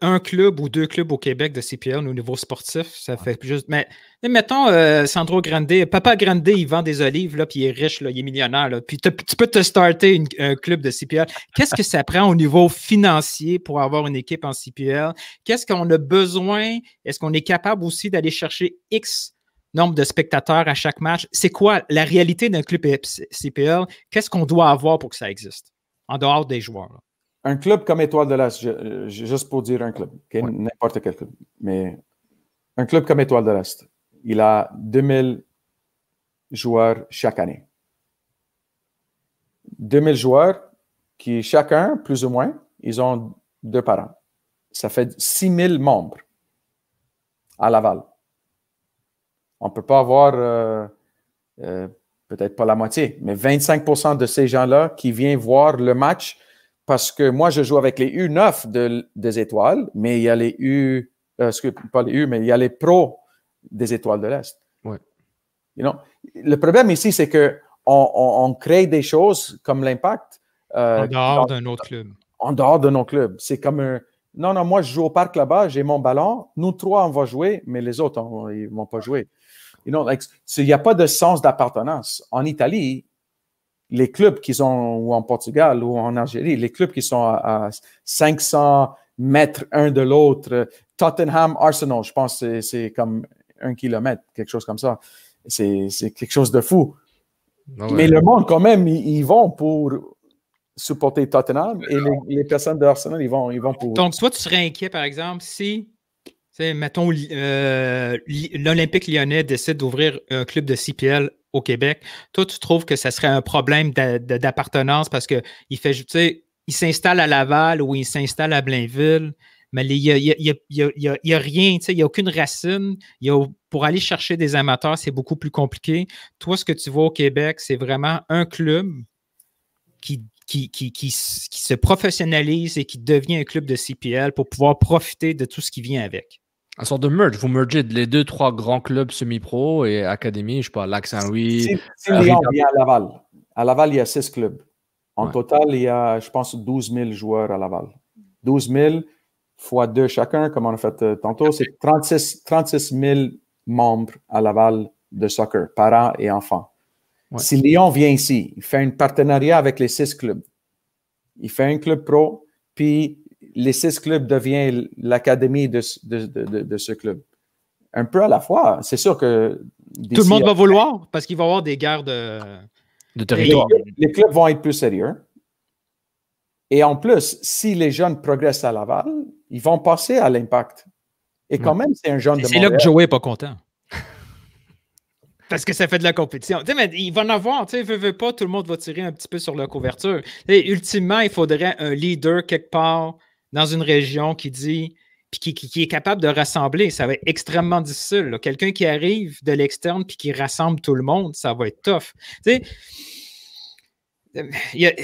un, club ou deux clubs au Québec de CPL, au niveau sportif, ça fait juste. Mais, mettons, euh, Sandro Grande, Papa Grande, il vend des olives, là, puis il est riche, il est millionnaire. puis tu peux te starter un club de CPL. Qu'est-ce que ça <laughs> prend au niveau financier pour avoir une équipe en CPL? Qu'est-ce qu'on a besoin? Est-ce qu'on est capable aussi d'aller chercher X nombre de spectateurs à chaque match. C'est quoi la réalité d'un club CPL? Qu'est-ce qu'on doit avoir pour que ça existe, en dehors des joueurs? Un club comme Étoile de l'Est, juste pour dire un club, n'importe quel club, mais un club comme Étoile de l'Est, il a 2000 joueurs chaque année. 2000 joueurs qui, chacun, plus ou moins, ils ont deux parents. Ça fait 6000 membres à Laval on ne peut pas avoir, euh, euh, peut-être pas la moitié, mais 25 de ces gens-là qui viennent voir le match parce que moi, je joue avec les U9 des étoiles, mais il y a les U, que euh, pas les U, mais il y a les pros des étoiles de l'Est. Ouais. Le problème ici, c'est que on, crée des choses comme l'impact. en dehors d'un autre club. En dehors de nos clubs. C'est comme non, non, moi, je joue au parc là-bas, j'ai mon ballon. Nous trois, on va jouer, mais les autres, ils ne vont pas jouer. You il n'y a pas de sens d'appartenance. En Italie, les clubs qu'ils ont, ou en Portugal ou en Algérie, les clubs qui sont à, 500 mètres un de l'autre, Tottenham, Arsenal, je pense que c'est comme un kilomètre, quelque chose comme ça. C'est quelque chose de fou. Ah mais, le monde, quand même, ils, vont pour supporter Tottenham et les, personnes de Arsenal, ils vont, ils vont pour. Donc, toi, tu serais inquiet, par exemple, si sais, mettons, euh, l'Olympique lyonnais décide d'ouvrir un club de CPL au Québec. Toi, tu trouves que ça serait un problème d'appartenance parce que fait, tu sais, il s'installe à Laval ou il s'installe à Blainville, mais il n'y a, rien, tu sais, il n'y a aucune racine. pour aller chercher des amateurs, c'est beaucoup plus compliqué. Toi, ce que tu vois au Québec, c'est vraiment un club qui, se professionnalise et qui devient un club de CPL pour pouvoir profiter de tout ce qui vient avec. Un sorte de merge. Vous mergez les deux, trois grands clubs semi-pro et académie, je sais pas, Lac Saint-Louis. Si, Lyon vient à Laval, à Laval, il y a six clubs. En total, il y a, je pense, 12 000 joueurs à Laval. 12 000 fois deux chacun, comme on a fait euh, tantôt, c'est 36, 36 000 membres à Laval de soccer, parents et enfants. Si Lyon vient ici, il fait un partenariat avec les six clubs. Il fait un club pro, puis les six clubs deviennent l'académie de, ce club. Un peu à la fois. C'est sûr que. Tout le monde va vouloir parce qu'il va y avoir des guerres de, territoire. Les, clubs vont être plus sérieux. Et en plus, si les jeunes progressent à Laval, ils vont passer à l'impact. Et quand même, c'est un jeune de C'est là que Joey n'est pas content. <laughs> Parce que ça fait de la compétition. Tu sais, il va en avoir, tu sais, veut, pas, tout le monde va tirer un petit peu sur la couverture. Et ultimement, il faudrait un leader quelque part dans une région qui dit, puis qui, est capable de rassembler, ça va être extrêmement difficile. Quelqu'un qui arrive de l'externe puis qui rassemble tout le monde, ça va être tough. Tu sais,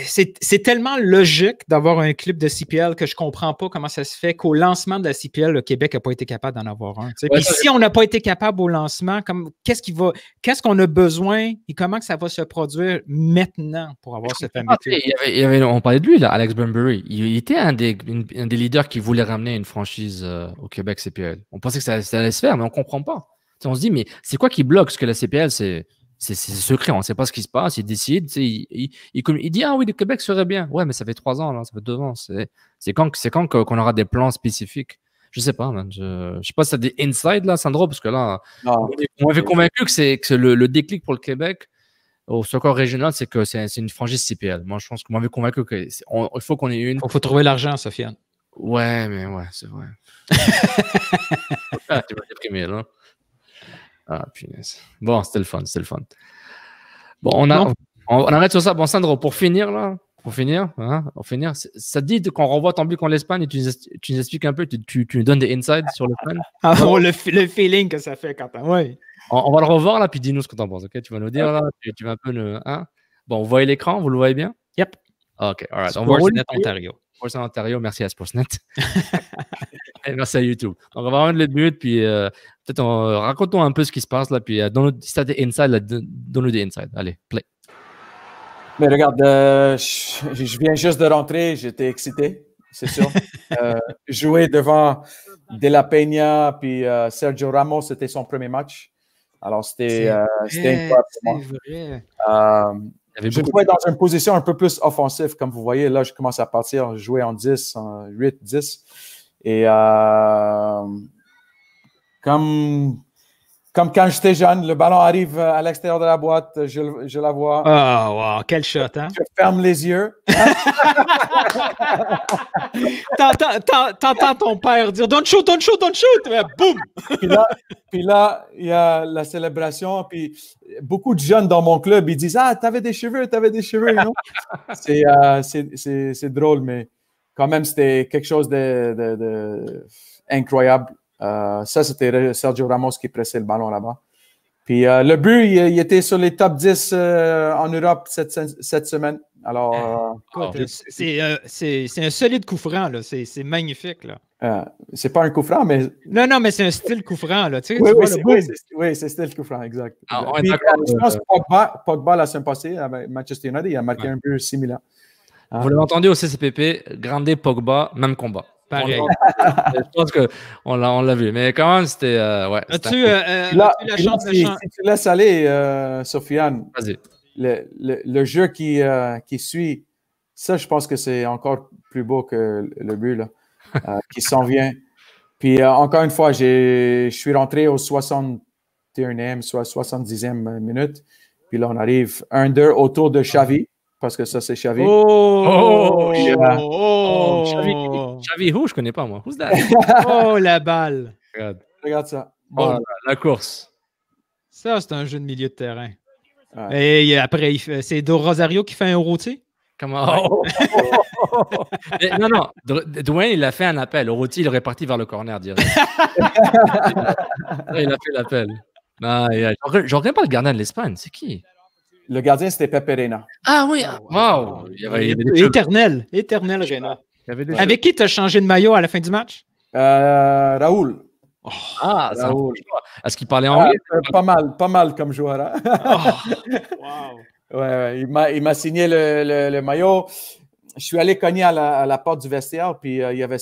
c'est tellement logique d'avoir un clip de CPL que je comprends pas comment ça se fait qu'au lancement de la CPL, le Québec n'a pas été capable d'en avoir un. Et si on n'a pas été capable au lancement, qu'est-ce qu'on a besoin et comment ça va se produire maintenant pour avoir ce fameux on parlait de lui, Alex Burnbury. Il, était un des, leaders qui voulait ramener une franchise euh, au Québec CPL. On pensait que ça, allait se faire, mais on comprend pas. on se dit, mais c'est quoi qui bloque? ce que la CPL, c'est c'est secret, on ne sait pas ce qui se passe, il décide, il, il, dit Ah oui, le Québec serait bien. Ouais, mais ça fait trois ans, ça fait deux ans. C'est quand qu'on aura des plans spécifiques Je ne sais pas, Je ne sais pas si c'est des inside là, Sandro, parce que là, on m'avait convaincu que, que le, déclic pour le Québec au soccer régional, c'est que c'est une franchise CPL. Moi, je pense qu'on m'avait convaincu qu'il faut qu'on ait une. Il faut trouver l'argent, Sofiane. Ouais, mais ouais, c'est vrai. <laughs> là. Ah, punaise. Bon, c'était le fun, c'était le fun. Bon, on, arrête sur ça. Bon, Sandro, pour finir, là, pour finir, hein, pour finir, ça te dit qu'on renvoie ton but contre l'Espagne et tu, nous, expliques un peu, tu, nous donnes des insights sur l'Espagne. Ah, ah le, feeling que ça fait, Quentin, oui. On, va le revoir, là, puis dis-nous ce que t'en penses, OK? Tu vas nous dire, là, tu, vas un peu le... Hein? Bon, vous voyez l'écran, vous le voyez bien? Yep. OK, all right. On voit Ontario. Sports Ontario, merci à Sportsnet. <laughs> et merci à YouTube. on va rendre le but, puis euh, peut-être on euh, racontons un peu ce qui se passe là, puis euh, donne-nous des insides, donne-nous des Allez, play. Mais regarde, euh, je, viens juste de rentrer, j'étais excité, c'est sûr. <laughs> jouer devant De La Peña, puis Sergio Ramos, c'était son premier match. Alors, c'était euh, Euh, je être dans une position un peu plus offensive, comme vous voyez. Là, je commence à partir, jouer en 10, 8, 10. Et euh, comme comme quand j'étais jeune, le ballon arrive euh, à l'extérieur de la boîte, euh, je, je la vois. Oh, wow, quel shot, hein? Je ferme les yeux. <laughs> T'entends ton père dire Don't shoot, don't shoot, don't shoot! Et boum! puis là, puis là, il y a la célébration. Puis beaucoup de jeunes dans mon club, ils disent Ah, t'avais des cheveux, t'avais des cheveux, non? <laughs> c'est, euh, drôle, mais quand même, c'était quelque chose de, de, de incroyable. Euh, ça, c'était Sergio Ramos qui pressait le ballon là-bas. Puis euh, le but, il, était sur les top 10 euh, en Europe cette, semaine. Alors, ah, ah, c'est un solide coup franc, c'est magnifique. c'est pas un coup franc, mais. Non, non, mais c'est un style coup franc. Là. oui, oui, c'est un style coup franc, exact. Ah, pense que Pogba, la semaine passée, avec Manchester United, il a marqué un but similaire. Vous l'avez entendu au CCPP, grande Pogba, même combat. Pareil. <laughs> je pense qu'on l'a, on vu. Mais quand même, c'était. ouais, là, la chance tu aller, euh, Sofiane, le, le, jeu euh, qui, suit, ça, je pense que c'est encore plus beau que le but là, euh, <laughs> qui s'en vient. Puis encore une fois, je suis rentré au 61e, soit 70e minute. Puis là, on arrive 1-2 autour de Xavi parce que ça, c'est Xavi. Oh! Oh! Xavi, euh, oh! oh! connais pas, moi. Who's that? <laughs> oh, la balle! Regarde, Regarde ça. Oh la course. Ça, c'est un jeu de milieu de terrain. Et après, c'est Do Rosario qui fait un rôti? Comment? <laughs> non, non. Dwayne, il a fait un appel. Rôti, il aurait parti vers le corner, direct. <laughs> il a fait l'appel. Non, j'en reviens pas le gardien de l'Espagne. C'est qui? Le gardien, c'était Pepe Reina. Ah oui! Ah, wow! éternel, éternel Reina. Avec qui tu as changé de maillot à la fin du match? Euh, Raoul. ah, Raoul. Est-ce qu'il parlait ah, anglais? Euh, pas mal, pas mal comme joueur. wow. Hein. Oh. <laughs> il m'a signé le, maillot. Je suis allé cogner à la, porte du vestiaire, puis euh, il y avait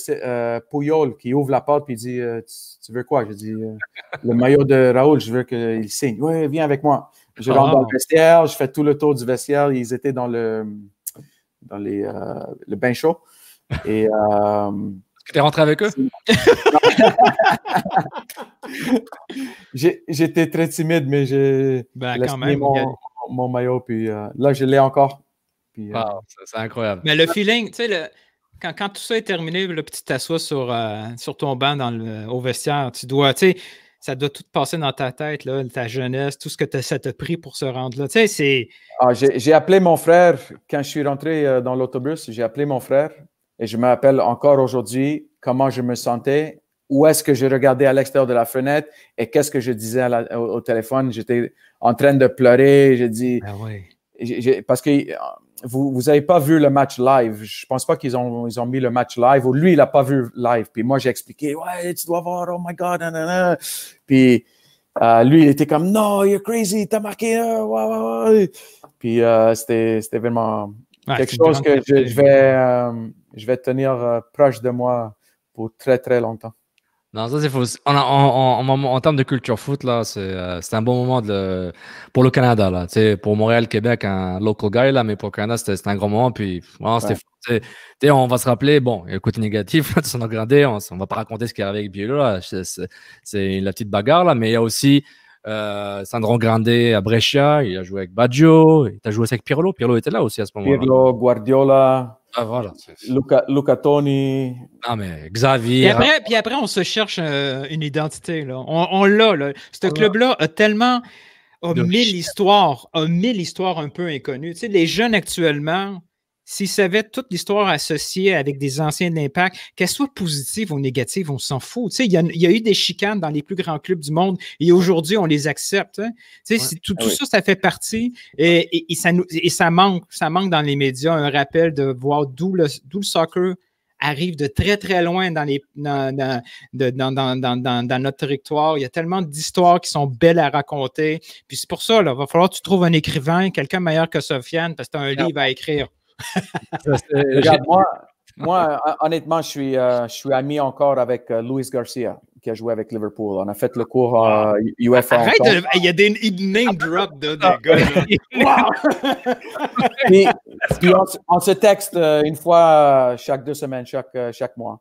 Pouyol qui ouvre la porte, puis il dit Tu veux quoi Je dis Le maillot de Raoul, je veux qu'il signe. Oui, viens avec moi. Je rentre dans le vestiaire, je fais tout le tour du vestiaire. Ils étaient dans le, dans les, euh, le bain chaud. Et. tu euh, es rentré avec eux? <laughs> J'étais très timide, mais j'ai ben, mon, maillot. Puis euh, là, je l'ai encore. c'est incroyable. Mais le feeling, tu sais, quand, tout ça est terminé, le petit t'assois sur, sur ton banc dans au vestiaire, tu dois, tu sais, ça doit tout passer dans ta tête, ta jeunesse, tout ce que ça t'a pris pour se rendre là. Ah, j'ai appelé mon frère quand je suis rentré euh, dans l'autobus, j'ai appelé mon frère et je me rappelle encore aujourd'hui comment je me sentais, où est-ce que je regardais à l'extérieur de la fenêtre et qu'est-ce que je disais au, téléphone. J'étais en train de pleurer. J'ai dit. Ah oui. Parce que euh, vous vous avez pas vu le match live. Je pense pas qu'ils ont ils ont mis le match live ou lui il a pas vu live. Puis moi j'ai expliqué ouais tu dois voir oh my god Puis euh, lui il était comme non you're crazy t'as marqué Puis euh, c'était c'était vraiment quelque chose que je, vais euh, je vais tenir proche de moi pour très très longtemps. Non, ça c'est faux. En, en, en, en, termes de culture foot, là, c'est euh, un bon moment de pour le Canada. Là. sais, pour Montréal, Québec, un local guy, là, mais pour le Canada, c'était un grand moment. Puis, on va se rappeler, bon, il y a le côté négatif, on on, va pas raconter ce qui est arrivé avec c'est c'est la petite bagarre, là, mais il y a aussi euh, Sandro Grande à Brescia, il a joué avec Baggio, il a joué avec Pirlo. Pirlo était là aussi à ce moment-là. Pirlo, Guardiola, ah, Luca, Toni. Ah, Xavier. Puis ah. après, puis après on se cherche euh, une identité. Là. On, l'a. Là. Ce club-là a tellement. a l'histoire, mille histoires, a mille histoires un peu inconnues. Tu sais, les jeunes actuellement, s'ils savaient toute l'histoire associée avec des anciens d'impact, qu'elle soit positive ou négative, on s'en fout. Il y, a eu des chicanes dans les plus grands clubs du monde et aujourd'hui, on les accepte. Hein. Tout, ah ça, ça fait partie et, ça manque, ça manque dans les médias un rappel de voir d'où le, soccer arrive de très, très loin dans, notre territoire. Il y a tellement d'histoires qui sont belles à raconter. Puis c'est pour ça, il va falloir que tu trouves un écrivain, quelqu'un meilleur que Sofiane, parce que tu as un ah. livre à écrire moi, <laughs> honnêtement, euh, je suis, ami encore avec euh, Luis Garcia, qui a joué avec Liverpool. On a fait le cours à euh, ah. il y a des name drop de, ah. gars. <laughs> on, se texte une fois chaque deux semaines, chaque, chaque mois.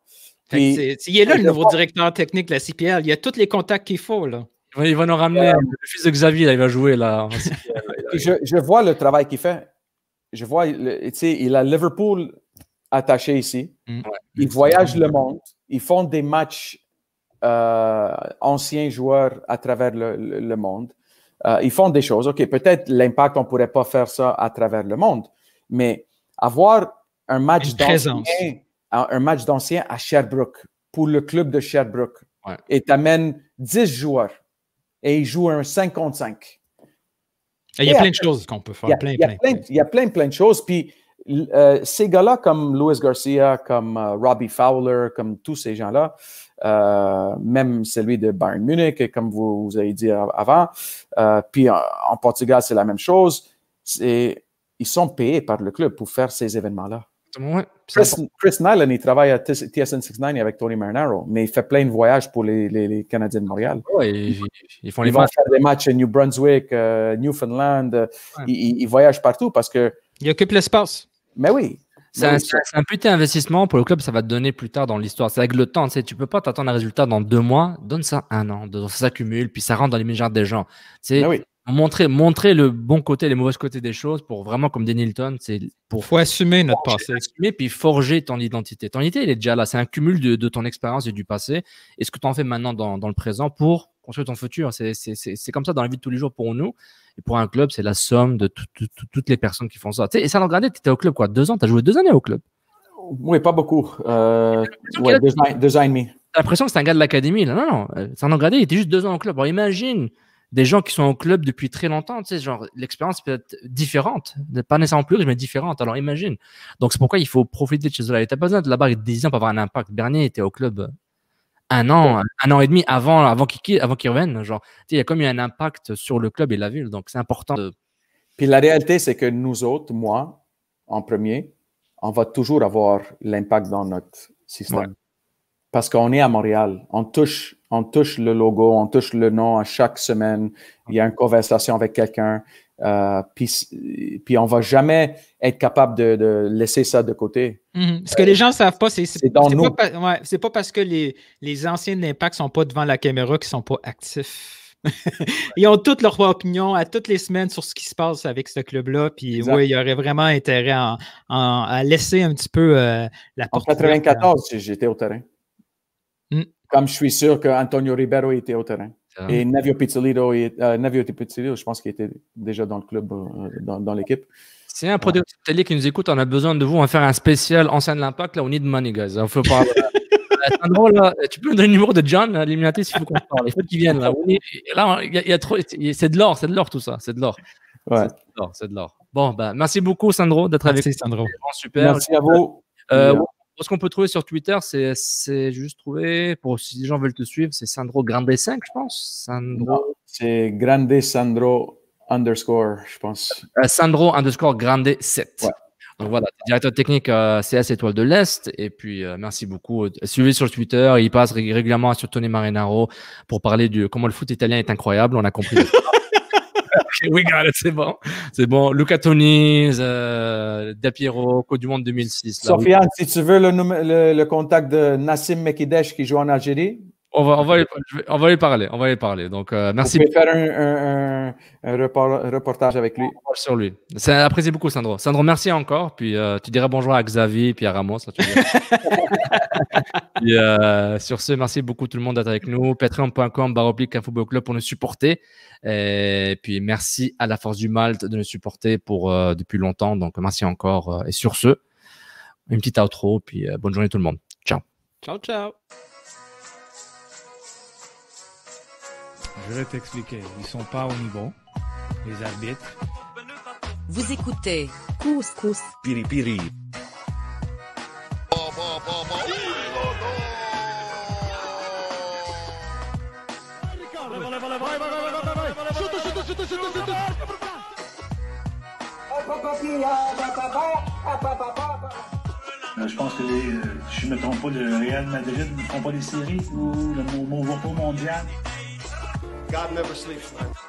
il est là le nouveau directeur technique de la CPL. Il y a tous les contacts qu'il faut. Là. Il va, nous ramener le fils de Xavier, il va jouer là. <laughs> je vois le travail qu'il fait je vois, tu sais, il a Liverpool attaché ici. Mm. Il voyage le monde. Ils font des matchs euh, anciens joueurs à travers le, monde. Euh, ils font des choses. OK, peut-être l'impact, on ne pourrait pas faire ça à travers le monde, mais avoir un match d'ancien euh, un match d'ancien à Sherbrooke pour le club de Sherbrooke et tu 10 joueurs et ils jouent un 5 contre il y a plein de choses qu'on peut faire. Il y a plein, il y a plein, plein de choses. Puis euh, ces gars-là, comme Luis Garcia, comme euh, Robbie Fowler, comme tous ces gens-là, euh, même celui de Bayern Munich, comme vous, avez dit avant, puis en, en Portugal, c'est la même chose. Ils sont payés par le club pour faire ces événements-là. Chris, Nyland, il travaille à TSN 69 avec Tony Marinaro, mais il fait plein de voyages pour les, Canadiens de Montréal. Ouais, ils, font faire des matchs à New Brunswick, euh, Newfoundland. Euh, il voyage partout parce que. Il occupe l'espace. Mais oui. C'est un, un, putain d'investissement pour le club, ça va te donner plus tard dans l'histoire. C'est avec le temps, tu sais, tu peux pas t'attendre à un résultat dans deux mois, donne ça un an, ça s'accumule, puis ça rentre dans les milliards des gens. Tu oui montrer, montrer le bon côté, les mauvais côtés des choses pour vraiment, comme des Nilton, c'est pour. Faut assumer notre passé. Assumer puis forger ton identité. Ton identité, elle est déjà là. C'est un cumul de, ton expérience et du passé et ce que tu en fais maintenant dans, le présent pour construire ton futur. C'est comme ça dans la vie de tous les jours pour nous. Et pour un club, c'est la somme de toutes les personnes qui font ça. et ça, regardez, tu étais au club quoi Deux ans Tu as joué deux années au club Oui, pas beaucoup. Euh, me l'impression que c'est un gars de l'académie. Non, non, non. un engradé il était juste deux ans au club. Alors imagine des gens qui sont au club depuis très longtemps, tu sais, genre l'expérience peut être différente, pas nécessairement plus riche, mais différente. Alors imagine. Donc c'est pourquoi il faut profiter de chez eux. T'as pas besoin de là-bas 10 ans pour avoir un impact. Bernier était au club un an, un an et demi avant, avant qu'il avant revienne. Genre, il y a comme eu un impact sur le club et la ville. Donc c'est important. Puis la réalité, c'est que nous autres, moi en premier, on va toujours avoir l'impact dans notre système parce qu'on est à Montréal. On touche, on touche le logo, on touche le nom à chaque semaine. Il y a une conversation avec quelqu'un. Euh, puis, puis on va jamais être capable de, laisser ça de côté. Mhm. Ce que les gens ne savent pas, c'est c'est pas, ouais, pas, parce que les, les anciens d'impact sont pas devant la caméra qu'ils ne sont pas actifs. <laughs> ils ont toutes leurs opinions à toutes les semaines sur ce qui se passe avec ce club-là. Puis oui, il y aurait vraiment intérêt à, laisser un petit peu euh, la porte. En 94, j'étais au terrain. Hmm. Comme je suis sûr qu'Antonio Ribeiro était au terrain. Et Navio Pizzolido, euh, Navio je pense qu'il était déjà dans le club, euh, dans, dans l'équipe. c'est un producteur qui nous écoute, on a besoin de vous. On va faire un spécial ancien de l'impact. Là, on need money, guys. Hein, <laughs> euh, tu peux me donner le numéro de John, hein, l'immunité s'il faut qu'on parle. Il faut qu'il viennent là. Ah il y, trop. C'est de l'or, c'est de l'or tout ça. C'est de l'or. Ouais. C'est de l'or, Bon, bah, merci beaucoup, Sandro, d'être avec nous. Merci, Sandro. Super. Merci à vous ce qu'on peut trouver sur Twitter, c'est juste trouver, pour si les gens veulent te suivre, c'est Sandro Grande 5, je pense. Sandro... C'est Grande Sandro underscore, je pense. Euh, Sandro underscore Grande 7. Donc voilà, directeur technique euh, CS Étoile de l'Est. Et puis, euh, merci beaucoup. Suivez sur Twitter. Il passe régulièrement sur Tony Marinaro pour parler de comment le foot italien est incroyable. On a compris. <laughs> oui c'est bon. C'est bon. Luca Tonis euh, Dapiero, Coupe du Monde 2006. Sofiane, si tu veux le, le, contact de Nassim Mekidesh qui joue en Algérie. On va, on va, parler, on va lui parler. Donc, euh, merci. vais faire un, un, reportage avec lui. Sur lui. C'est apprécié beaucoup, Sandro. Sandro, merci encore. Puis euh, tu dirais bonjour à Xavier puis à Ramos. <laughs> Euh, sur ce, merci beaucoup tout le monde d'être avec nous. Patreon.com, baroblique, un football club pour nous supporter. Et puis, merci à la Force du Malte de nous supporter pour euh, depuis longtemps. Donc, merci encore. Euh, et sur ce, une petite outro. Puis, bonne journée tout le monde. Ciao. Ciao, ciao. Je vais t'expliquer. Ils sont pas au niveau. Les arbitres. Vous écoutez Piri piri Euh, je pense que les, euh, je ne me trompe pas, le Real Madrid ne font pas des séries ou le mouvement mondial. God never sleeps, man.